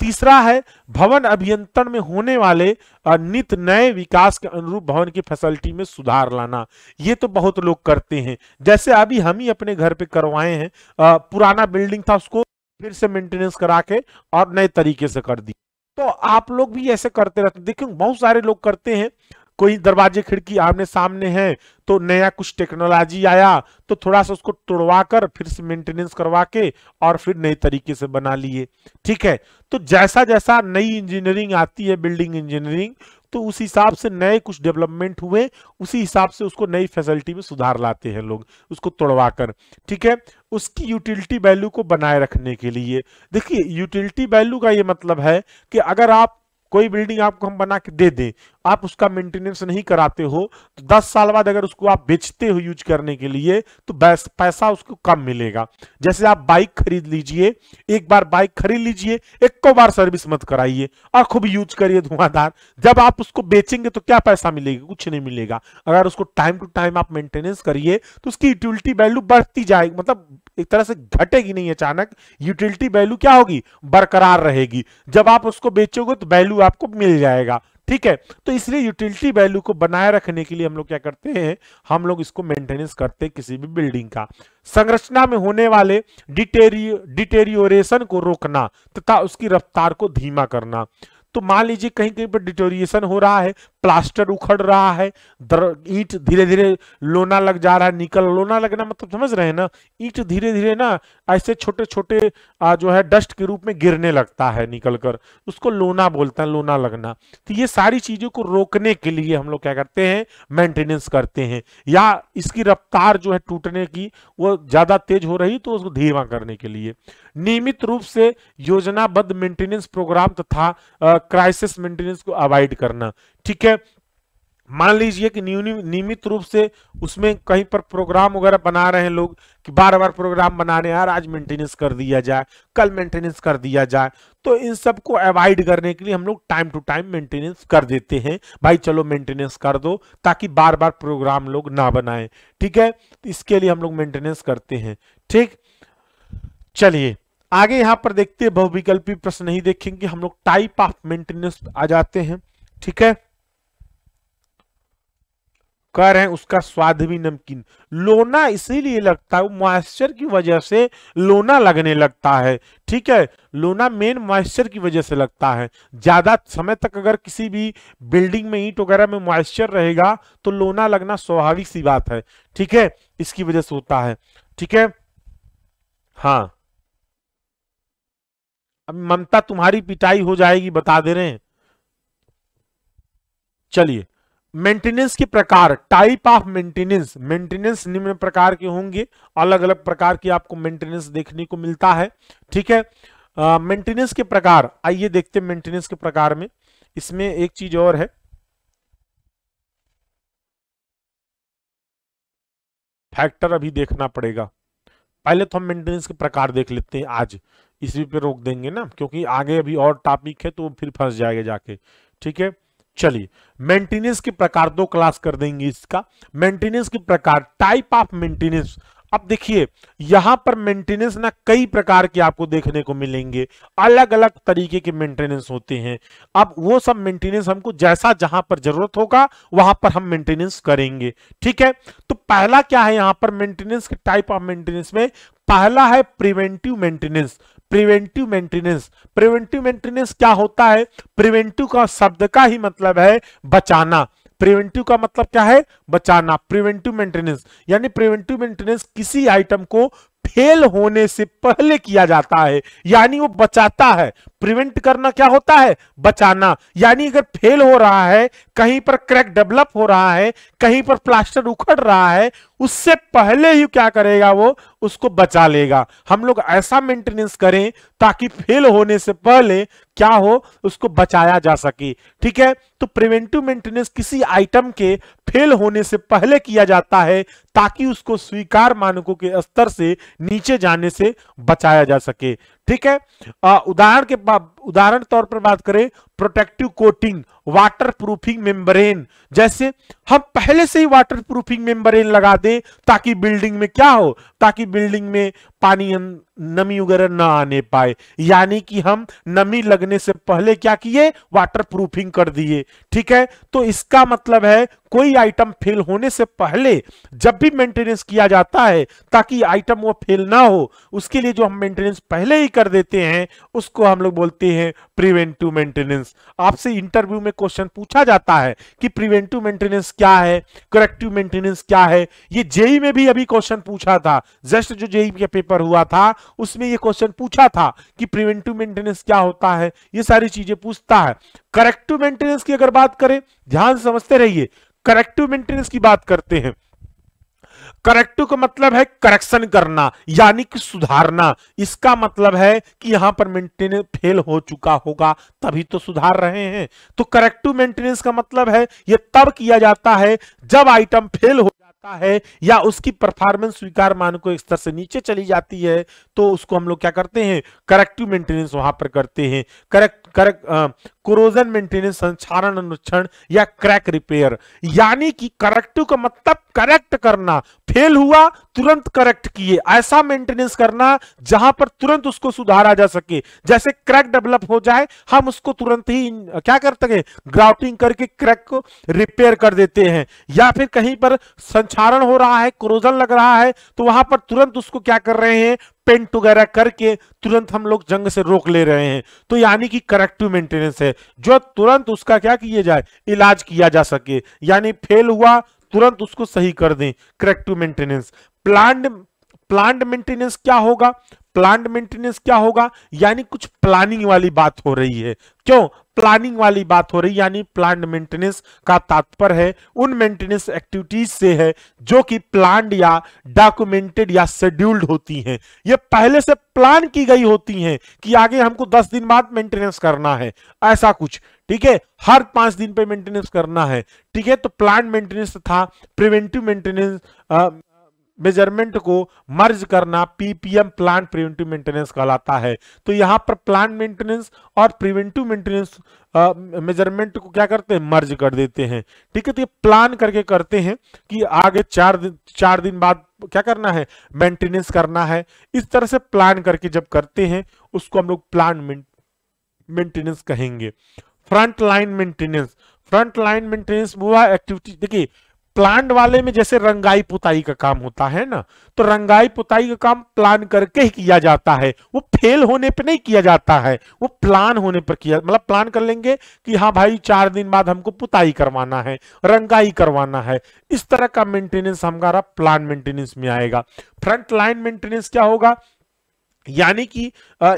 तीसरा है भवन अभियंत्रण में होने वाले नित नए विकास के अनुरूप भवन की फैसिलिटी में सुधार लाना ये तो बहुत लोग करते हैं जैसे अभी हम ही अपने घर पे करवाए हैं पुराना बिल्डिंग था उसको फिर से मेंटेनेंस करा के और नए तरीके से कर दी तो आप लोग भी ऐसे करते रहते देखिए बहुत सारे लोग करते हैं कोई दरवाजे खिड़की आमने सामने है तो नया कुछ टेक्नोलॉजी आया तो थोड़ा सा उसको तोड़वा कर फिर से मेंटेनेंस करवा के और फिर नए तरीके से बना लिए ठीक है तो जैसा जैसा नई इंजीनियरिंग आती है बिल्डिंग इंजीनियरिंग तो उस हिसाब से नए कुछ डेवलपमेंट हुए उसी हिसाब से उसको नई फैसिलिटी में सुधार लाते हैं लोग उसको तोड़वा कर ठीक है उसकी यूटिलिटी वैल्यू को बनाए रखने के लिए देखिए यूटिलिटी वैल्यू का ये मतलब है कि अगर आप कोई बिल्डिंग आपको हम बना के दे दें आप उसका मेंटेनेंस नहीं कराते हो तो दस साल बाद अगर उसको आप बेचते हो यूज करने के लिए तो पैसा उसको कम मिलेगा जैसे आप बाइक खरीद लीजिए एक बार बाइक खरीद लीजिए एक बार सर्विस मत कराइए और खूब यूज करिए धुआंधार जब आप उसको बेचेंगे तो क्या पैसा मिलेगा कुछ नहीं मिलेगा अगर उसको टाइम टू टाइम आप मेंटेनेंस करिए तो उसकी यूटिलिटी वैल्यू बढ़ती जाएगी मतलब एक तरह से घटेगी नहीं अचानक यूटिलिटी वैल्यू क्या होगी बरकरार रहेगी जब आप उसको बेचोगे तो वैल्यू आपको मिल जाएगा ठीक है तो इसलिए यूटिलिटी वैल्यू को बनाए रखने के लिए हम लोग क्या करते हैं हम लोग इसको मेंटेनेंस करते हैं किसी भी बिल्डिंग का संरचना में होने वाले डिटेरियोरेशन को रोकना तथा उसकी रफ्तार को धीमा करना तो मान लीजिए कहीं कहीं पर डिटोरिएशन हो रहा है प्लास्टर उखड़ रहा है ईट धीरे धीरे लोना लग जा रहा है निकल लोना लगना मतलब समझ रहे हैं ना ईट धीरे धीरे ना ऐसे छोटे छोटे जो है डस्ट के रूप में गिरने लगता है निकल कर उसको लोना बोलता है लोना लगना तो ये सारी चीजों को रोकने के लिए हम लोग क्या करते हैं मेंटेनेंस करते हैं या इसकी रफ्तार जो है टूटने की वो ज्यादा तेज हो रही तो उसको धीमा करने के लिए नियमित रूप से योजनाबद्ध मेंटेनेंस प्रोग्राम तथा क्राइसिस मेंटेनेंस को अवॉइड करना ठीक है मान लीजिए कि नियमित रूप से उसमें कहीं पर प्रोग्राम वगैरह बना रहे हैं लोग कि बार बार प्रोग्राम बना रहे हैं यार आज मेंटेनेंस कर दिया जाए कल मेंटेनेंस कर दिया जाए तो इन सब को अवॉइड करने के लिए हम लोग टाइम टू टाइम मेंटेनेंस कर देते हैं भाई चलो मेंटेनेंस कर दो ताकि बार बार प्रोग्राम लोग ना बनाए ठीक है इसके लिए हम लोग मेंटेनेंस करते हैं ठीक चलिए आगे यहां पर देखते हैं बहुविकल्पी प्रश्न नहीं देखेंगे हम लोग टाइप ऑफ मेंटेनेंस आ जाते हैं ठीक है कर हैं उसका स्वाद भी नमकीन लोना इसीलिए लगता है मॉइस्चर की वजह से लोना लगने लगता है ठीक है लोना मेन मॉइस्चर की वजह से लगता है ज्यादा समय तक अगर किसी भी बिल्डिंग में ईट वगैरह में मॉइस्चर रहेगा तो लोना लगना स्वाभाविक सी बात है ठीक है इसकी वजह से होता है ठीक है हाँ अब ममता तुम्हारी पिटाई हो जाएगी बता दे रहे हैं चलिए मेंटेनेंस के प्रकार टाइप ऑफ मेंटेनेंस मेंटेनेंस निम्न प्रकार के होंगे अलग अलग प्रकार की आपको मेंटेनेंस देखने को मिलता है ठीक है मेंटेनेंस uh, के प्रकार आइए देखते हैं मेंटेनेंस के प्रकार में इसमें एक चीज और है फैक्टर अभी देखना पड़ेगा पहले तो हम मेंटेनेंस के प्रकार देख लेते हैं आज इसी पे रोक देंगे ना क्योंकि आगे अभी और टॉपिक है तो फिर फंस जाएगा जाके ठीक है चलिए मेंटेनेंस के प्रकार दो क्लास कर देंगे इसका मेंटेनेंस के प्रकार टाइप ऑफ मेंटेनेंस अब देखिए यहां पर मेंटेनेंस ना कई प्रकार के आपको देखने को मिलेंगे अलग अलग तरीके के मेंटेनेंस होते हैं अब वो सब मेंटेनेंस हमको जैसा जहां पर जरूरत होगा वहां पर हम मेंटेनेंस करेंगे ठीक है तो पहला क्या है यहां पर मेंटेनेंस के टाइप ऑफ मेंटेनेंस में पहला है preventive maintenance preventive maintenance preventive maintenance क्या होता है प्रिवेंटिव का शब्द का ही मतलब है बचाना प्रिवेंटिव का मतलब क्या है बचाना प्रिवेंटिव मेंटेनेंस यानी प्रिवेंटिव मेंटेनेंस किसी आइटम को फेल होने से पहले किया जाता है यानी वो बचाता है प्रिवेंट करना क्या होता है बचाना यानी अगर फेल हो रहा है कहीं पर क्रैक डेवलप हो रहा है कहीं पर प्लास्टर उखड़ रहा है उससे पहले ही क्या करेगा वो उसको बचा लेगा हम लोग ऐसा मेंटेनेंस करें ताकि फेल होने से पहले क्या हो उसको बचाया जा सके ठीक है तो प्रिवेंटिव मेंटेनेंस किसी आइटम के फेल होने से पहले किया जाता है ताकि उसको स्वीकार मानकों के स्तर से नीचे जाने से बचाया जा सके ठीक है उदाहरण के उदाहरण तौर पर बात करें protective coating waterproofing membrane जैसे हम पहले से ही वाटर प्रूफिंग मेम्बरेन लगा दें ताकि बिल्डिंग में क्या हो ताकि बिल्डिंग में पानी नमी वगैरह न आने पाए यानी कि हम नमी लगने से पहले क्या किए वाटर प्रूफिंग कर दिए ठीक है तो इसका मतलब है कोई आइटम फेल होने से पहले जब भी मेंटेनेंस किया जाता है ताकि आइटम वो फेल ना हो उसके लिए जो हम मेंटेनेंस पहले ही कर देते हैं उसको हम लोग बोलते हैं प्रिवेंटिव मेंटेनेंस आपसे इंटरव्यू में क्वेश्चन पूछा जाता है कि प्रिवेंटिव मेंटेनेंस क्या है करेक्टिव मेंटेनेंस क्या है ये जेई में भी अभी क्वेश्चन पूछा था जस्ट जो जेई का पेपर हुआ था उसमें ये क्वेश्चन पूछा था कि प्रिवेंटिव मेंटेनेंस क्या होता है ये सारी चीजें पूछता है करेक्टिव मेंटेनेंस की अगर बात करें ध्यान समझते रहिए करेक्टिव मेंटेनेंस की बात करते हैं करेक्टिव का मतलब है करेक्शन करना यानी कि सुधारना इसका मतलब है कि यहां पर मेंटेनेंस फेल हो चुका होगा तभी तो सुधार रहे हैं तो करेक्टिव मेंटेनेंस का मतलब है यह तब किया जाता है जब आइटम फेल हो जाता है या उसकी परफॉर्मेंस स्वीकार मानकों स्तर से नीचे चली जाती है तो उसको हम लोग क्या करते हैं करेक्टिव मेंटेनेंस वहां पर करते हैं करेक्ट क्रोजन मेंटेनेंस संक्षारण अनुक्षण या क्रैक रिपेयर यानी कि करेक्टिव का मतलब करेक्ट करना फेल हुआ तुरंत करेक्ट किए ऐसा मेंटेनेंस करना जहां पर तुरंत उसको सुधारा जा सके जैसे क्रैक डेवलप हो जाए हम उसको तुरंत ही क्या करते हैं ग्राउटिंग करके क्रैक को रिपेयर कर देते हैं या फिर कहीं पर संचारण हो रहा है क्रोजन लग रहा है तो वहां पर तुरंत उसको क्या कर रहे हैं पेंट वगैरह करके तुरंत हम लोग जंग से रोक ले रहे हैं तो यानी कि करेक्टिव मेंटेनेंस है जो तुरंत उसका क्या किया जाए इलाज किया जा सके यानी फेल हुआ तुरंत उसको सही कर दें corrective maintenance plant plant maintenance क्या होगा प्लांट मेंटेनेंस क्या होगा यानी कुछ प्लानिंग वाली बात हो रही है क्यों प्लानिंग वाली बात हो रही यानी प्लांट मेंटेनेंस का तात्पर्य है उन मेंटेनेंस एक्टिविटीज से है जो कि प्लांट या डॉक्यूमेंटेड या शेड्यूल्ड होती हैं ये पहले से प्लान की गई होती हैं कि आगे हमको दस दिन बाद मेंटेनेंस करना है ऐसा कुछ ठीक है हर पांच दिन पे मेंटेनेंस करना है ठीक है तो प्लान मेंटेनेंस था प्रिवेंटिव मेंटेनेंस मेजरमेंट को मर्ज करना पीपीएम प्लांट प्रिवेंटिव मेंटेनेंस कहलाता है तो यहां पर प्लांट मेंटेनेंस और प्रिवेंटिव मेंटेनेंस मेजरमेंट को क्या करते हैं मर्ज कर देते हैं ठीक है तो ये प्लान करके करते हैं कि आगे चार दिन चार दिन बाद क्या करना है मेंटेनेंस करना है इस तरह से प्लान करके जब करते हैं उसको हम लोग प्लान मेंटेनेंस कहेंगे front line maintenance front line maintenance वो एक्टिविटी देखिए प्लांट वाले में जैसे रंगाई पुताई का काम होता है ना तो रंगाई पुताई का काम प्लान करके ही किया जाता है वो फेल होने पे नहीं किया जाता है वो प्लान होने पर किया मतलब प्लान कर लेंगे कि हाँ भाई चार दिन बाद हमको पुताई करवाना है रंगाई करवाना है इस तरह का मेंटेनेंस हमारा प्लान मेंटेनेंस में आएगा फ्रंट लाइन मेंटेनेंस क्या होगा यानी कि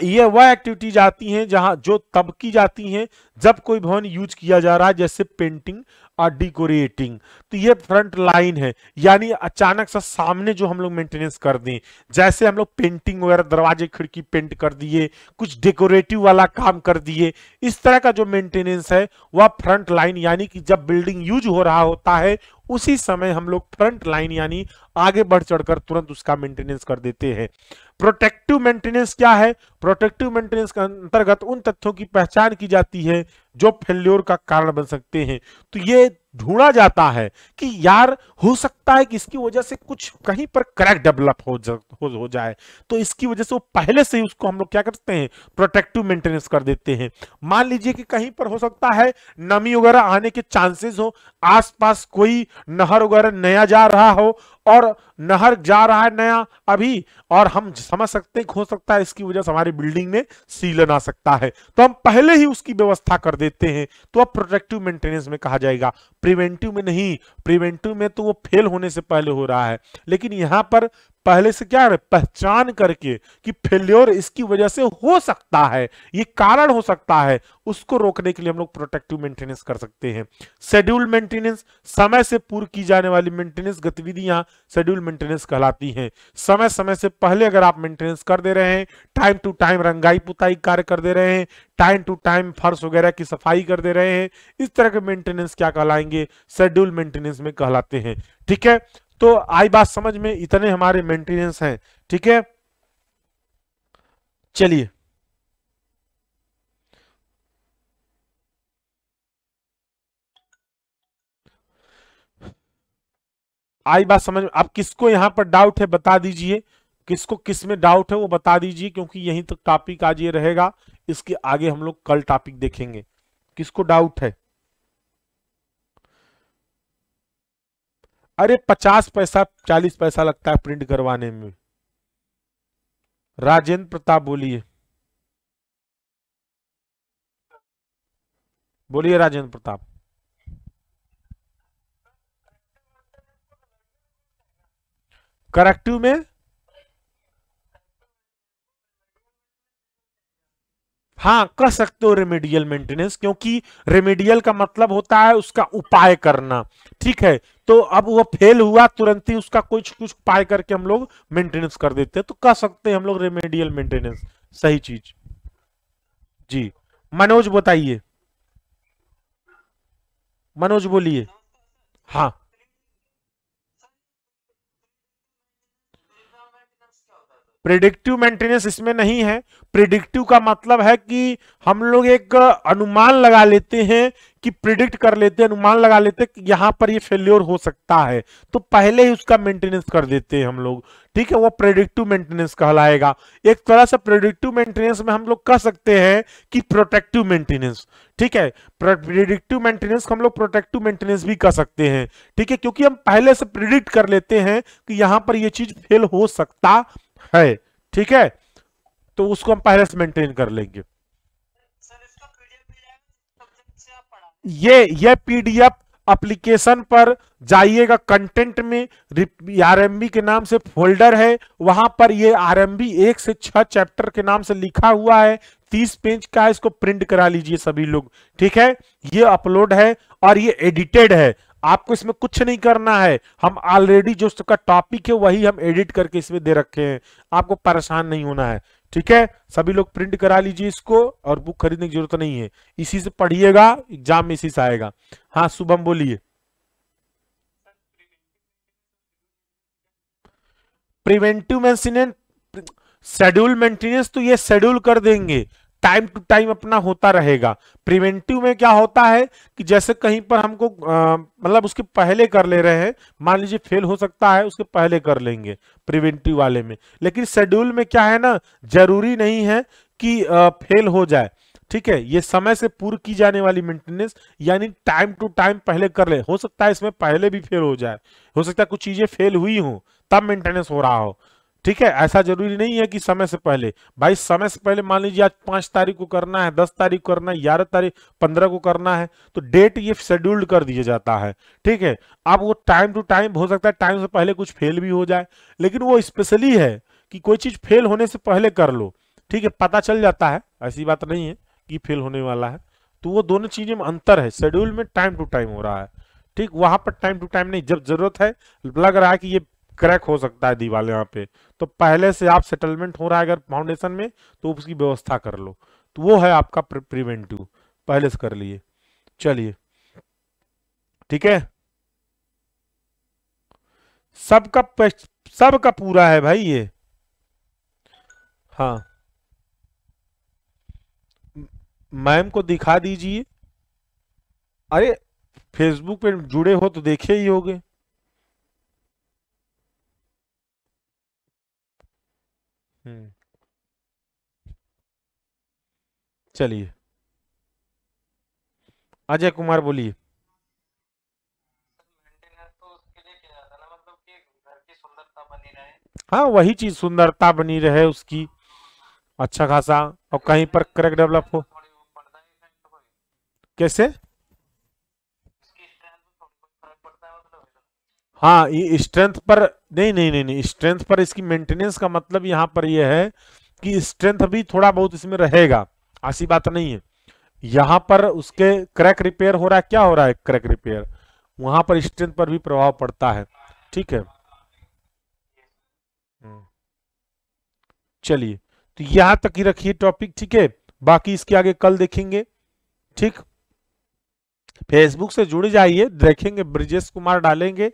ये वह एक्टिविटीज आती हैं जहां जो तब की जाती हैं जब कोई भवन यूज किया जा रहा है जैसे पेंटिंग और डिकोरेटिंग तो ये फ्रंट लाइन है यानी अचानक सा सामने जो हम लोग मेंटेनेंस कर दें जैसे हम लोग पेंटिंग वगैरह दरवाजे खिड़की पेंट कर दिए कुछ डेकोरेटिव वाला काम कर दिए इस तरह का जो मेंटेनेंस है वह फ्रंट लाइन यानी कि जब बिल्डिंग यूज हो रहा होता है उसी समय हम लोग फ्रंट लाइन यानी आगे बढ़ चढ़कर तुरंत उसका मेंटेनेंस कर देते हैं प्रोटेक्टिव मेंटेनेंस क्या है प्रोटेक्टिव मेंटेनेंस के अंतर्गत उन तथ्यों की पहचान की जाती है जो फेल्योर का कारण बन सकते हैं तो ये ढूंढा जाता है कि यार हो सकता है कि इसकी वजह से कुछ कहीं पर क्रैक डेवलप हो, हो हो जाए तो इसकी वजह से वो पहले से ही उसको हम लोग क्या करते हैं प्रोटेक्टिव मेंटेनेंस कर देते हैं मान लीजिए कि कहीं पर हो सकता है नमी वगैरह आने के चांसेस हो आसपास कोई नहर वगैरह नया जा रहा हो और नहर जा रहा है नया अभी और हम समझ सकते हैं हो सकता है इसकी वजह से हमारी बिल्डिंग में सीलन आ सकता है तो हम पहले ही उसकी व्यवस्था कर देते हैं तो अब प्रोटेक्टिव मेंटेनेंस में कहा जाएगा प्रिवेंटिव में नहीं प्रिवेंटिव में तो वो फेल होने से पहले हो रहा है लेकिन यहां पर पहले से क्या है पहचान करके कि फेल्योर इसकी वजह से हो सकता है ये कारण हो सकता है उसको रोकने के लिए हम लोग प्रोटेक्टिव मेंटेनेंस कर सकते हैं शेड्यूल मेंटेनेंस समय से पूर्व की जाने वाली मेंटेनेंस गतिविधियां शेड्यूल मेंटेनेंस कहलाती हैं समय समय से पहले अगर आप मेंटेनेंस कर दे रहे हैं टाइम टू टाइम रंगाई पुताई कार्य कर दे रहे हैं टाइम टू टाइम फर्श वगैरह की सफाई कर दे रहे हैं इस तरह के मेंटेनेंस क्या कहलाएंगे शेड्यूल मेंटेनेंस में कहलाते हैं ठीक है तो आई बात समझ में इतने हमारे मेंटेनेंस हैं ठीक है चलिए आई बात समझ में आप किसको यहां पर डाउट है बता दीजिए किसको किस में डाउट है वो बता दीजिए क्योंकि यहीं तक टॉपिक आज ये रहेगा इसके आगे हम लोग कल टॉपिक देखेंगे किसको डाउट है अरे पचास पैसा चालीस पैसा लगता है प्रिंट करवाने में राजेंद्र प्रताप बोलिए बोलिए राजेंद्र प्रताप करेक्टिव में हाँ कह सकते हो रेमेडियल मेंटेनेंस क्योंकि रेमेडियल का मतलब होता है उसका उपाय करना ठीक है तो अब वो फेल हुआ तुरंत ही उसका कुछ कुछ उपाय करके हम लोग मेंटेनेंस कर देते हैं तो कह सकते हैं हम लोग रेमेडियल मेंटेनेंस सही चीज जी मनोज बताइए मनोज बोलिए हाँ प्रिडिक्टिव मेंटेनेंस इसमें नहीं है प्रिडिक्टिव का मतलब है कि हम लोग एक अनुमान लगा लेते हैं कि प्रिडिक्ट कर लेते हैं अनुमान लगा लेते हैं कि यहाँ पर ये फेल्योर हो सकता है तो पहले ही उसका मेंटेनेंस कर देते हैं हम लोग ठीक है वो प्रिडिक्टिव मेंटेनेंस कहलाएगा एक तरह से प्रिडिक्टिव मेंटेनेंस में हम लोग कह सकते हैं कि प्रोटेक्टिव मेंटेनेंस ठीक है प्रिडिक्टिव मेंटेनेंस हम लोग प्रोटेक्टिव मेंटेनेंस भी कह सकते हैं ठीक है क्योंकि हम पहले से प्रिडिक्ट कर लेते हैं कि यहाँ पर ये चीज फेल हो सकता है ठीक है तो उसको हम पहले से मेंटेन कर लेंगे ये ये पीडीएफ एप्लीकेशन पर जाइएगा कंटेंट में आरएमबी के नाम से फोल्डर है वहां पर ये आरएमबी एक से छह चैप्टर के नाम से लिखा हुआ है तीस पेज का है इसको प्रिंट करा लीजिए सभी लोग ठीक है ये अपलोड है और ये एडिटेड है आपको इसमें कुछ नहीं करना है हम ऑलरेडी जो उसका टॉपिक है वही हम एडिट करके इसमें दे रखे हैं आपको परेशान नहीं होना है ठीक है सभी लोग प्रिंट करा लीजिए इसको और बुक खरीदने की जरूरत नहीं है इसी से पढ़िएगा एग्जाम में इसी से आएगा हाँ शुभम बोलिए प्रिवेंटिव मेंटेनेंस शेड्यूल मेंटेनेंस तो ये शेड्यूल कर देंगे टाइम टू टाइम अपना होता रहेगा प्रिवेंटिव में क्या होता है कि जैसे कहीं पर हमको मतलब उसके पहले कर ले रहे हैं मान लीजिए फेल हो सकता है उसके पहले कर लेंगे प्रिवेंटिव वाले में लेकिन शेड्यूल में क्या है ना जरूरी नहीं है कि आ, फेल हो जाए ठीक है ये समय से पूर्व की जाने वाली मेंटेनेंस यानी टाइम टू टाइम पहले कर ले हो सकता है इसमें पहले भी फेल हो जाए हो सकता है कुछ चीजें फेल हुई हो तब मेंटेनेंस हो रहा हो ठीक है ऐसा जरूरी नहीं है कि समय से पहले भाई समय से पहले मान लीजिए आज पांच तारीख को करना है दस तारीख को करना है ग्यारह तारीख पंद्रह को करना है तो डेट ये शेड्यूल्ड कर दिया जाता है ठीक है अब वो टाइम टू टाइम हो सकता है टाइम से पहले कुछ फेल भी हो जाए लेकिन वो स्पेशली है कि कोई चीज फेल होने से पहले कर लो ठीक है पता चल जाता है ऐसी बात नहीं है कि फेल होने वाला है तो वो दोनों चीजें में अंतर है शेड्यूल में टाइम टू टाइम हो रहा है ठीक वहां पर टाइम टू टाइम नहीं जब जरूरत है लग रहा है कि ये क्रैक हो सकता है दीवार यहाँ पे तो पहले से आप सेटलमेंट हो रहा है अगर फाउंडेशन में तो उसकी व्यवस्था कर लो तो वो है आपका प्रिवेंटिव पहले से कर लिए चलिए ठीक है सबका सबका पूरा है भाई ये हाँ मैम को दिखा दीजिए अरे फेसबुक पे जुड़े हो तो देखे ही होगे हम्म। चलिए अजय कुमार बोलिए तो मतलब हाँ वही चीज सुंदरता बनी रहे उसकी अच्छा खासा और कहीं पर करेक्ट डेवलप हो कैसे हाँ स्ट्रेंथ पर नहीं नहीं नहीं नहीं स्ट्रेंथ पर इसकी मेंटेनेंस का मतलब यहाँ पर यह है कि स्ट्रेंथ भी थोड़ा बहुत इसमें रहेगा ऐसी बात नहीं है यहाँ पर उसके क्रैक रिपेयर हो रहा है क्या हो रहा है क्रैक रिपेयर वहां पर स्ट्रेंथ पर भी प्रभाव पड़ता है ठीक है हम्म। चलिए तो यहां तक ही रखिए टॉपिक ठीक है बाकी इसके आगे कल देखेंगे ठीक फेसबुक से जुड़ जाइए देखेंगे ब्रिजेश कुमार डालेंगे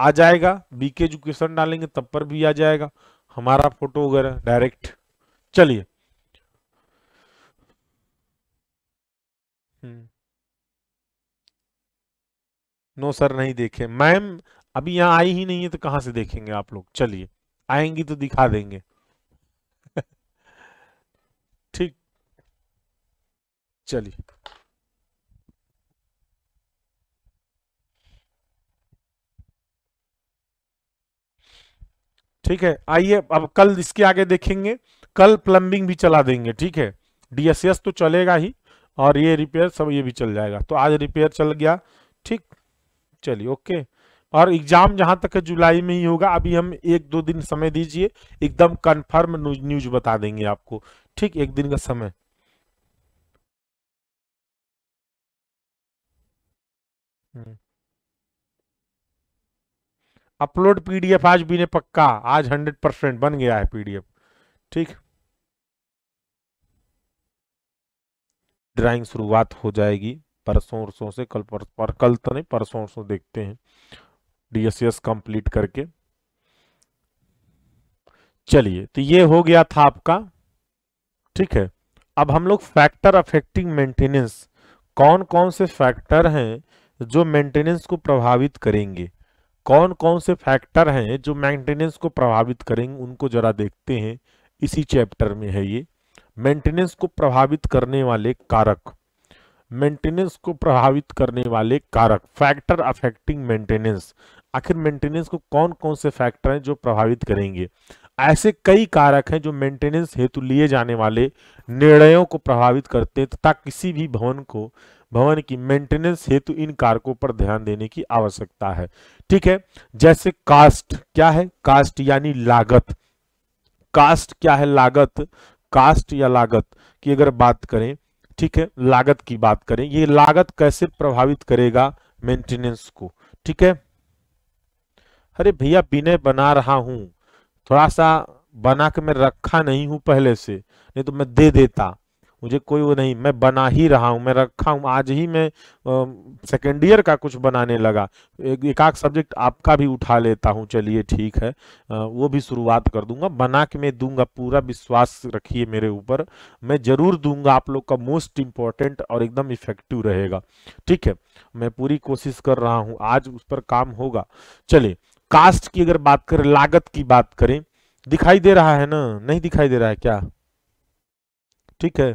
आ जाएगा बीके एजुकेशन डालेंगे तब पर भी आ जाएगा हमारा फोटो वगैरह डायरेक्ट चलिए नो हम्म। सर नहीं देखे मैम अभी यहां आई ही नहीं है तो कहां से देखेंगे आप लोग चलिए आएंगी तो दिखा देंगे [LAUGHS] ठीक चलिए ठीक है आइए अब कल इसके आगे देखेंगे कल प्लम्बिंग भी चला देंगे ठीक है डीएसएस तो चलेगा ही और ये रिपेयर सब ये भी चल जाएगा तो आज रिपेयर चल गया ठीक चलिए ओके और एग्जाम जहां तक है जुलाई में ही होगा अभी हम एक दो दिन समय दीजिए एकदम कंफर्म न्यूज बता देंगे आपको ठीक एक दिन का समय हम्म अपलोड पीडीएफ आज भी ने पक्का आज हंड्रेड परसेंट बन गया है पीडीएफ ठीक ड्राइंग शुरुआत हो जाएगी परसों वर्षों से कल पर, पर कल तो नहीं परसों वर्षों देखते हैं डीएसएस कंप्लीट करके चलिए तो ये हो गया था आपका ठीक है अब हम लोग फैक्टर अफेक्टिंग मेंटेनेंस कौन कौन से फैक्टर हैं जो मेंटेनेंस को प्रभावित करेंगे कौन कौन से फैक्टर हैं जो मेंटेनेंस को प्रभावित करेंगे उनको जरा देखते हैं इसी चैप्टर में है ये मेंटेनेंस को प्रभावित करने वाले कारक मेंटेनेंस को प्रभावित करने वाले कारक फैक्टर अफेक्टिंग मेंटेनेंस आखिर मेंटेनेंस को कौन कौन से फैक्टर हैं जो प्रभावित करेंगे ऐसे कई कारक हैं जो मेंटेनेंस हेतु लिए जाने वाले निर्णयों को प्रभावित करते हैं तथा किसी भी भवन को भवन की मेंटेनेंस हेतु इन कारकों पर ध्यान देने की आवश्यकता है ठीक है जैसे कास्ट क्या है कास्ट यानी लागत कास्ट क्या है लागत कास्ट या लागत की अगर बात करें ठीक है लागत की बात करें ये लागत कैसे प्रभावित करेगा मेंटेनेंस को ठीक है अरे भैया विनय बना रहा हूं थोड़ा सा बना के मैं रखा नहीं हूं पहले से नहीं तो मैं दे देता मुझे कोई वो नहीं मैं बना ही रहा हूँ मैं रखा हूँ आज ही मैं सेकेंड ईयर का कुछ बनाने लगा एक एकाक सब्जेक्ट आपका भी उठा लेता हूँ चलिए ठीक है आ, वो भी शुरुआत कर दूंगा बना के मैं दूंगा पूरा विश्वास रखिए मेरे ऊपर मैं ज़रूर दूंगा आप लोग का मोस्ट इम्पॉर्टेंट और एकदम इफेक्टिव रहेगा ठीक है मैं पूरी कोशिश कर रहा हूँ आज उस पर काम होगा चले कास्ट की अगर बात करें लागत की बात करें दिखाई दे रहा है ना नहीं दिखाई दे रहा है क्या ठीक है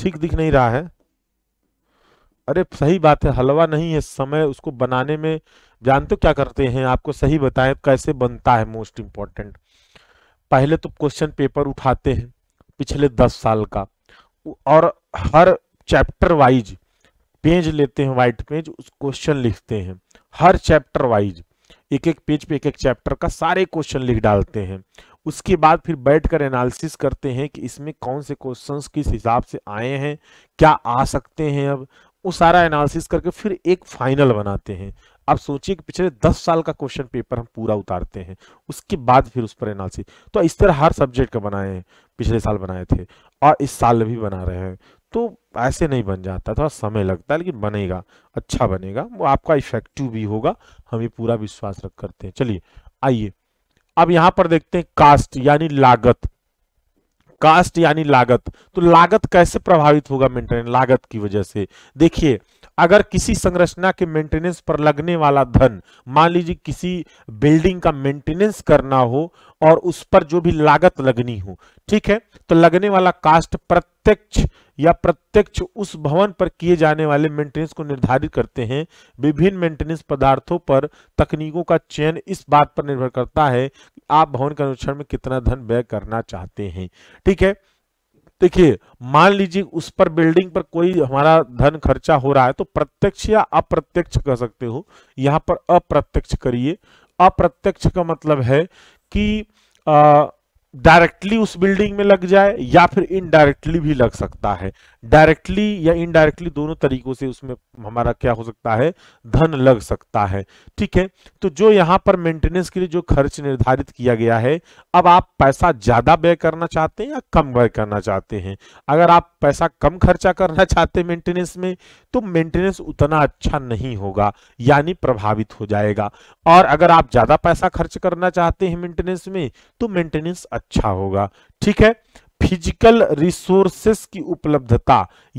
ठीक दिख नहीं रहा है अरे सही बात है हलवा नहीं है समय उसको बनाने में जान तो क्या करते हैं आपको सही बताएं कैसे बनता है मोस्ट इम्पॉर्टेंट पहले तो क्वेश्चन पेपर उठाते हैं पिछले दस साल का और हर चैप्टर वाइज पेज लेते हैं वाइट पेज उस क्वेश्चन लिखते हैं हर चैप्टर वाइज एक एक पेज पे एक एक चैप्टर का सारे क्वेश्चन लिख डालते हैं उसके बाद फिर बैठकर एनालिसिस करते हैं कि इसमें कौन से क्वेश्चंस किस हिसाब से आए हैं क्या आ सकते हैं अब वो सारा एनालिसिस करके फिर एक फाइनल बनाते हैं आप सोचिए कि पिछले दस साल का क्वेश्चन पेपर हम पूरा उतारते हैं उसके बाद फिर उस पर एनालिसिस तो इस तरह हर सब्जेक्ट का बनाए हैं पिछले साल बनाए थे और इस साल भी बना रहे हैं तो ऐसे नहीं बन जाता थोड़ा समय लगता है लेकिन बनेगा अच्छा बनेगा वो आपका इफेक्टिव भी होगा हम ये पूरा विश्वास रख करते हैं चलिए आइए अब यहां पर देखते हैं कास्ट यानी लागत कास्ट यानी लागत तो लागत कैसे प्रभावित होगा मेंटेनेंस लागत की वजह से देखिए अगर किसी संरचना के मेंटेनेंस पर लगने वाला धन मान लीजिए किसी बिल्डिंग का मेंटेनेंस करना हो और उस पर जो भी लागत लगनी हो ठीक है तो लगने वाला कास्ट प्रत्यक्ष या प्रत्यक्ष उस भवन पर किए जाने वाले मेंटेनेंस को निर्धारित करते हैं विभिन्न मेंटेनेंस पदार्थों पर तकनीकों का चयन इस बात पर निर्भर करता है कि आप भवन के अनुक्षण में कितना धन व्यय करना चाहते हैं ठीक है देखिए मान लीजिए उस पर बिल्डिंग पर कोई हमारा धन खर्चा हो रहा है तो प्रत्यक्ष या अप्रत्यक्ष कह सकते हो यहाँ पर अप्रत्यक्ष करिए अप्रत्यक्ष का मतलब है कि आ, डायरेक्टली उस बिल्डिंग में लग जाए या फिर इनडायरेक्टली भी लग सकता है डायरेक्टली या इनडायरेक्टली दोनों तरीकों से उसमें हमारा क्या हो सकता है धन लग सकता है ठीक है तो जो यहाँ पर मेंटेनेंस के लिए जो खर्च निर्धारित किया गया है अब आप पैसा ज़्यादा व्यय करना चाहते हैं या कम व्यय करना चाहते हैं अगर आप पैसा कम खर्चा करना चाहते हैं मेंटेनेंस में तो मेंटेनेंस उतना अच्छा नहीं होगा यानी प्रभावित हो जाएगा और अगर आप ज़्यादा पैसा खर्च करना चाहते हैं मेंटेनेंस में तो मेंटेनेंस अच्छा होगा ठीक है फिजिकल रिसोर्सेस की उपलब्धता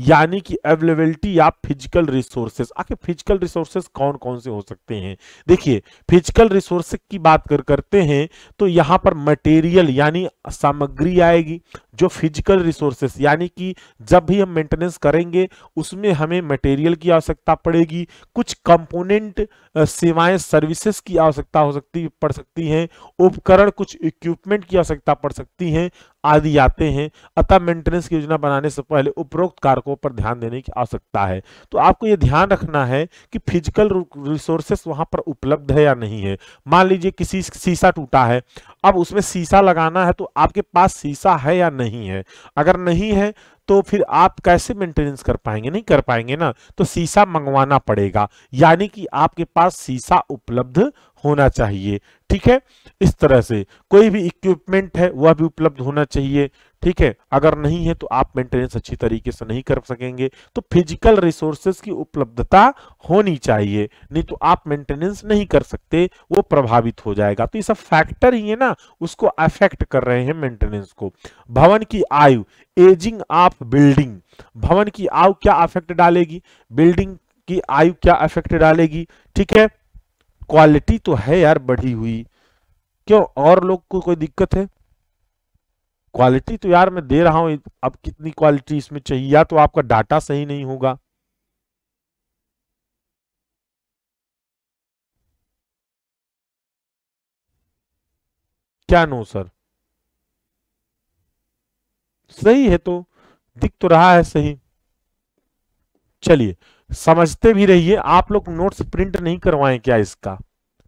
यानी कि अवेलेबिलिटी या फिजिकल रिसोर्सेस आखिर फिजिकल रिसोर्सेस कौन कौन से हो सकते हैं देखिए फिजिकल रिसोर्सेस की बात कर करते हैं तो यहां पर मटेरियल यानी सामग्री आएगी जो फिजिकल रिसोर्सेस यानी कि जब भी हम मेंटेनेंस करेंगे उसमें हमें मटेरियल की आवश्यकता पड़ेगी कुछ कंपोनेंट सेवाएं सर्विसेज की आवश्यकता हो सकती पड़ सकती हैं उपकरण कुछ इक्विपमेंट की आवश्यकता पड़ सकती हैं आदि आते हैं अतः मेंटेनेंस की योजना बनाने से पहले उपरोक्त कारकों पर ध्यान देने की आवश्यकता है तो आपको ये ध्यान रखना है कि फिजिकल रिसोर्सेस वहां पर उपलब्ध है या नहीं है मान लीजिए किसी शीशा टूटा है अब उसमें शीशा लगाना है तो आपके पास शीशा है या नहीं नहीं है अगर नहीं है तो फिर आप कैसे मेंटेनेंस कर पाएंगे नहीं कर पाएंगे ना तो शीशा मंगवाना पड़ेगा यानी कि आपके पास शीशा उपलब्ध होना चाहिए ठीक है इस तरह से कोई भी इक्विपमेंट है वह भी उपलब्ध होना चाहिए ठीक है अगर नहीं है तो आप मेंटेनेंस अच्छी तरीके से नहीं कर सकेंगे तो फिजिकल रिसोर्सेस की उपलब्धता होनी चाहिए नहीं तो आप मेंटेनेंस नहीं कर सकते वो प्रभावित हो जाएगा तो ये सब फैक्टर ही है ना उसको अफेक्ट कर रहे हैं मेंटेनेंस को भवन की आयु एजिंग आप ऑफ बिल्डिंग भवन की आयु क्या अफेक्ट डालेगी बिल्डिंग की आयु क्या अफेक्ट डालेगी ठीक है क्वालिटी तो है यार बढ़ी हुई क्यों और लोग को कोई दिक्कत है क्वालिटी तो यार मैं दे रहा हूं अब कितनी क्वालिटी इसमें चाहिए या तो आपका डाटा सही नहीं होगा क्या नो सर सही है तो दिख तो रहा है सही चलिए समझते भी रहिए आप लोग नोट्स प्रिंट नहीं करवाए क्या इसका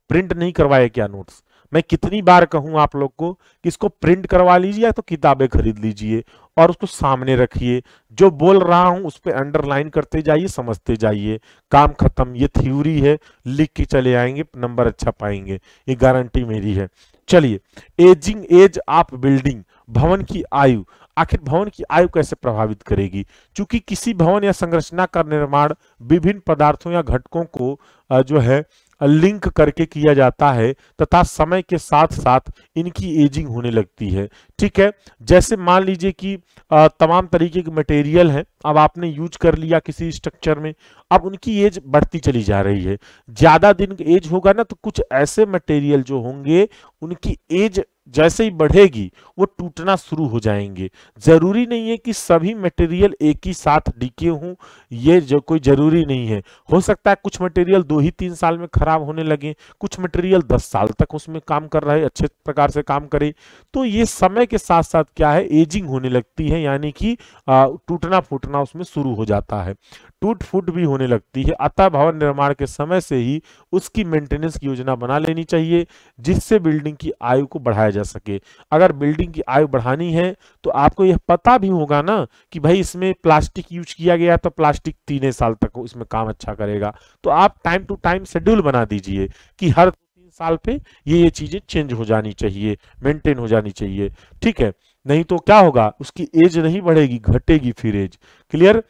प्रिंट नहीं करवाए क्या नोट्स मैं कितनी बार कहूं आप लोग को कि इसको प्रिंट करवा लीजिए तो किताबें खरीद लीजिए और उसको सामने रखिए जो बोल रहा हूं उस पर अंडरलाइन करते जाइए समझते जाइए काम खत्म ये थ्योरी है लिख के चले आएंगे नंबर अच्छा पाएंगे ये गारंटी मेरी है चलिए एजिंग एज ऑफ बिल्डिंग भवन की आयु आखिर भवन की आयु कैसे प्रभावित करेगी चूंकि किसी भवन या संरचना का निर्माण विभिन्न पदार्थों या घटकों को जो है लिंक करके किया जाता है तथा समय के साथ साथ इनकी एजिंग होने लगती है ठीक है जैसे मान लीजिए कि तमाम तरीके के मटेरियल हैं अब आपने यूज कर लिया किसी स्ट्रक्चर में अब उनकी एज बढ़ती चली जा रही है ज्यादा दिन एज होगा ना तो कुछ ऐसे मटेरियल जो होंगे उनकी एज जैसे ही बढ़ेगी वो टूटना शुरू हो जाएंगे जरूरी नहीं है कि सभी मटेरियल एक ही साथ डीके हों ये जो कोई जरूरी नहीं है हो सकता है कुछ मटेरियल दो ही तीन साल में खराब होने लगे कुछ मटेरियल दस साल तक उसमें काम कर रहे अच्छे प्रकार से काम करे तो ये समय के साथ साथ क्या है एजिंग होने लगती है यानी कि टूटना फूटना उसमें शुरू हो जाता है टूट फूट भी होने लगती है अतः भवन निर्माण के समय से ही उसकी मेंटेनेंस की योजना बना लेनी चाहिए जिससे बिल्डिंग की आयु को बढ़ाया जा सके अगर बिल्डिंग की आयु बढ़ानी है तो आपको यह पता भी होगा ना कि भाई इसमें प्लास्टिक यूज किया गया तो प्लास्टिक तीन साल तक इसमें काम अच्छा करेगा तो आप टाइम टू टाइम शेड्यूल बना दीजिए कि हर तीन साल पे ये ये चीजें चेंज हो जानी चाहिए मेंटेन हो जानी चाहिए ठीक है नहीं तो क्या होगा उसकी एज नहीं बढ़ेगी घटेगी फिर एज क्लियर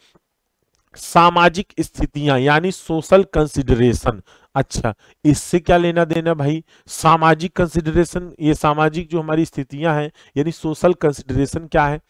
सामाजिक स्थितियां यानी सोशल कंसिडरेशन अच्छा इससे क्या लेना देना भाई सामाजिक कंसिडरेशन ये सामाजिक जो हमारी स्थितियां हैं यानी सोशल कंसिडरेशन क्या है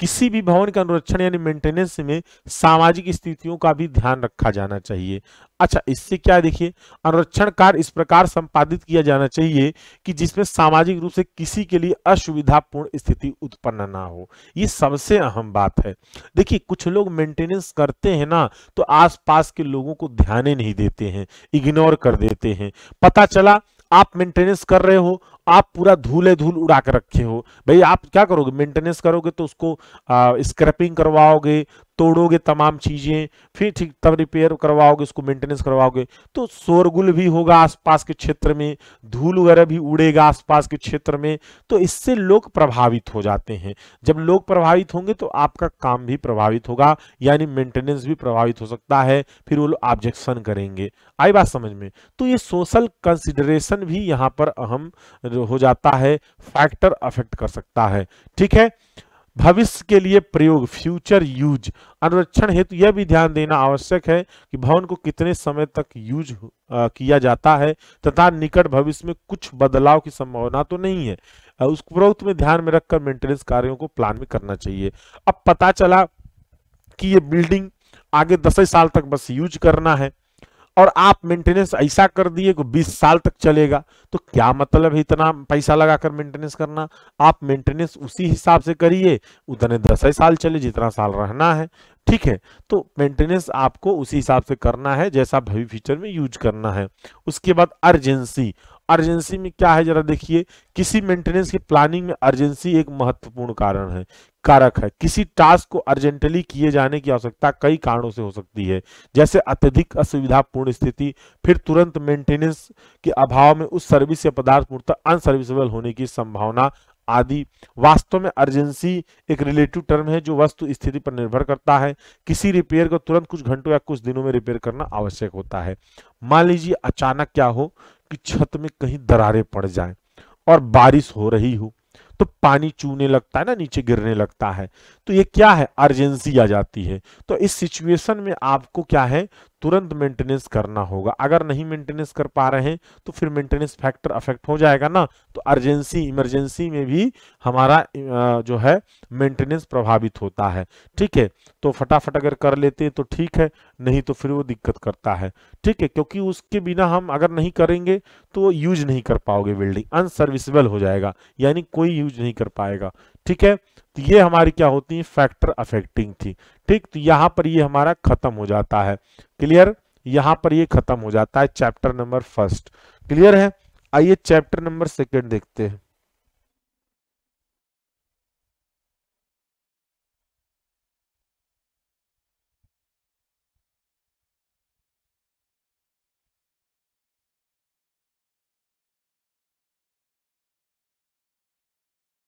किसी भी भवन के अनुरक्षण यानी मेंटेनेंस में सामाजिक स्थितियों का भी ध्यान रखा जाना चाहिए अच्छा इससे क्या देखिए अनुरक्षण कार्य इस प्रकार संपादित किया जाना चाहिए कि जिसमें सामाजिक रूप से किसी के लिए असुविधापूर्ण स्थिति उत्पन्न ना हो ये सबसे अहम बात है देखिए कुछ लोग मेंटेनेंस करते हैं ना तो आसपास के लोगों को ध्यान नहीं देते हैं इग्नोर और कर देते हैं पता चला आप मेंटेनेंस कर रहे हो आप पूरा धूले धूल उड़ा के रखे हो भाई आप क्या करोगे मेंटेनेंस करोगे तो उसको स्क्रैपिंग करवाओगे तोड़ोगे तमाम चीज़ें फिर ठीक तब रिपेयर करवाओगे उसको मेंटेनेंस करवाओगे तो शोरगुल भी होगा आसपास के क्षेत्र में धूल वगैरह भी उड़ेगा आसपास के क्षेत्र में तो इससे लोग प्रभावित हो जाते हैं जब लोग प्रभावित होंगे तो आपका काम भी प्रभावित होगा यानी मेंटेनेंस भी प्रभावित हो सकता है फिर वो ऑब्जेक्शन करेंगे आई बात समझ में तो ये सोशल कंसिडरेशन भी यहाँ पर अहम हो जाता है फैक्टर अफेक्ट कर सकता है ठीक है भविष्य के लिए प्रयोग फ्यूचर यूज अनुरक्षण हेतु यह भी ध्यान देना आवश्यक है कि भवन को कितने समय तक यूज किया जाता है तथा निकट भविष्य में कुछ बदलाव की संभावना तो नहीं है उस उपरोक्त में ध्यान में रखकर मेंटेनेंस कार्यों को प्लान में करना चाहिए अब पता चला कि ये बिल्डिंग आगे दस साल तक बस यूज करना है और आप मेंटेनेंस ऐसा कर दिए कि 20 साल तक चलेगा तो क्या मतलब है इतना पैसा लगाकर मेंटेनेंस करना आप मेंटेनेंस उसी हिसाब से करिए उतने दस साल चले जितना साल रहना है ठीक है तो मेंटेनेंस आपको उसी हिसाब से करना है जैसा भविष्य फ्यूचर में यूज करना है उसके बाद अर्जेंसी अर्जेंसी में क्या है जरा देखिए किसी मेंटेनेंस की प्लानिंग में अर्जेंसी एक महत्वपूर्ण कारण है कारक है किसी टास्क को अर्जेंटली किए जाने की आवश्यकता कई कारणों से हो सकती है जैसे अत्यधिक असुविधापूर्ण स्थिति फिर तुरंत मेंटेनेंस के अभाव में उस सर्विस या पदार्थ पूर्णतः अनसर्विसेबल होने की संभावना आदि वास्तव में अर्जेंसी एक रिलेटिव टर्म है जो वस्तु स्थिति पर निर्भर करता है किसी रिपेयर को तुरंत कुछ घंटों या कुछ दिनों में रिपेयर करना आवश्यक होता है मान लीजिए अचानक क्या हो की छत में कहीं दरारें पड़ जाएं और बारिश हो रही हो तो पानी चूने लगता है ना नीचे गिरने लगता है तो ये क्या है अर्जेंसी आ जाती है तो इस सिचुएशन में आपको क्या है तुरंत मेंटेनेंस करना होगा अगर नहीं मेंटेनेंस कर पा रहे हैं तो फिर मेंटेनेंस फैक्टर अफेक्ट हो जाएगा ना तो अर्जेंसी इमरजेंसी में भी हमारा जो है मेंटेनेंस प्रभावित होता है ठीक है तो फटाफट अगर कर लेते तो ठीक है नहीं तो फिर वो दिक्कत करता है ठीक है क्योंकि उसके बिना हम अगर नहीं करेंगे तो यूज नहीं कर पाओगे बिल्डिंग अनसर्विसबल हो जाएगा यानी कोई यूज नहीं कर पाएगा ठीक है तो ये हमारी क्या होती है फैक्टर अफेक्टिंग थी ठीक तो यहाँ पर ये हमारा खत्म हो जाता है क्लियर यहां पर ये खत्म हो जाता है चैप्टर नंबर फर्स्ट क्लियर है आइए चैप्टर नंबर सेकेंड देखते हैं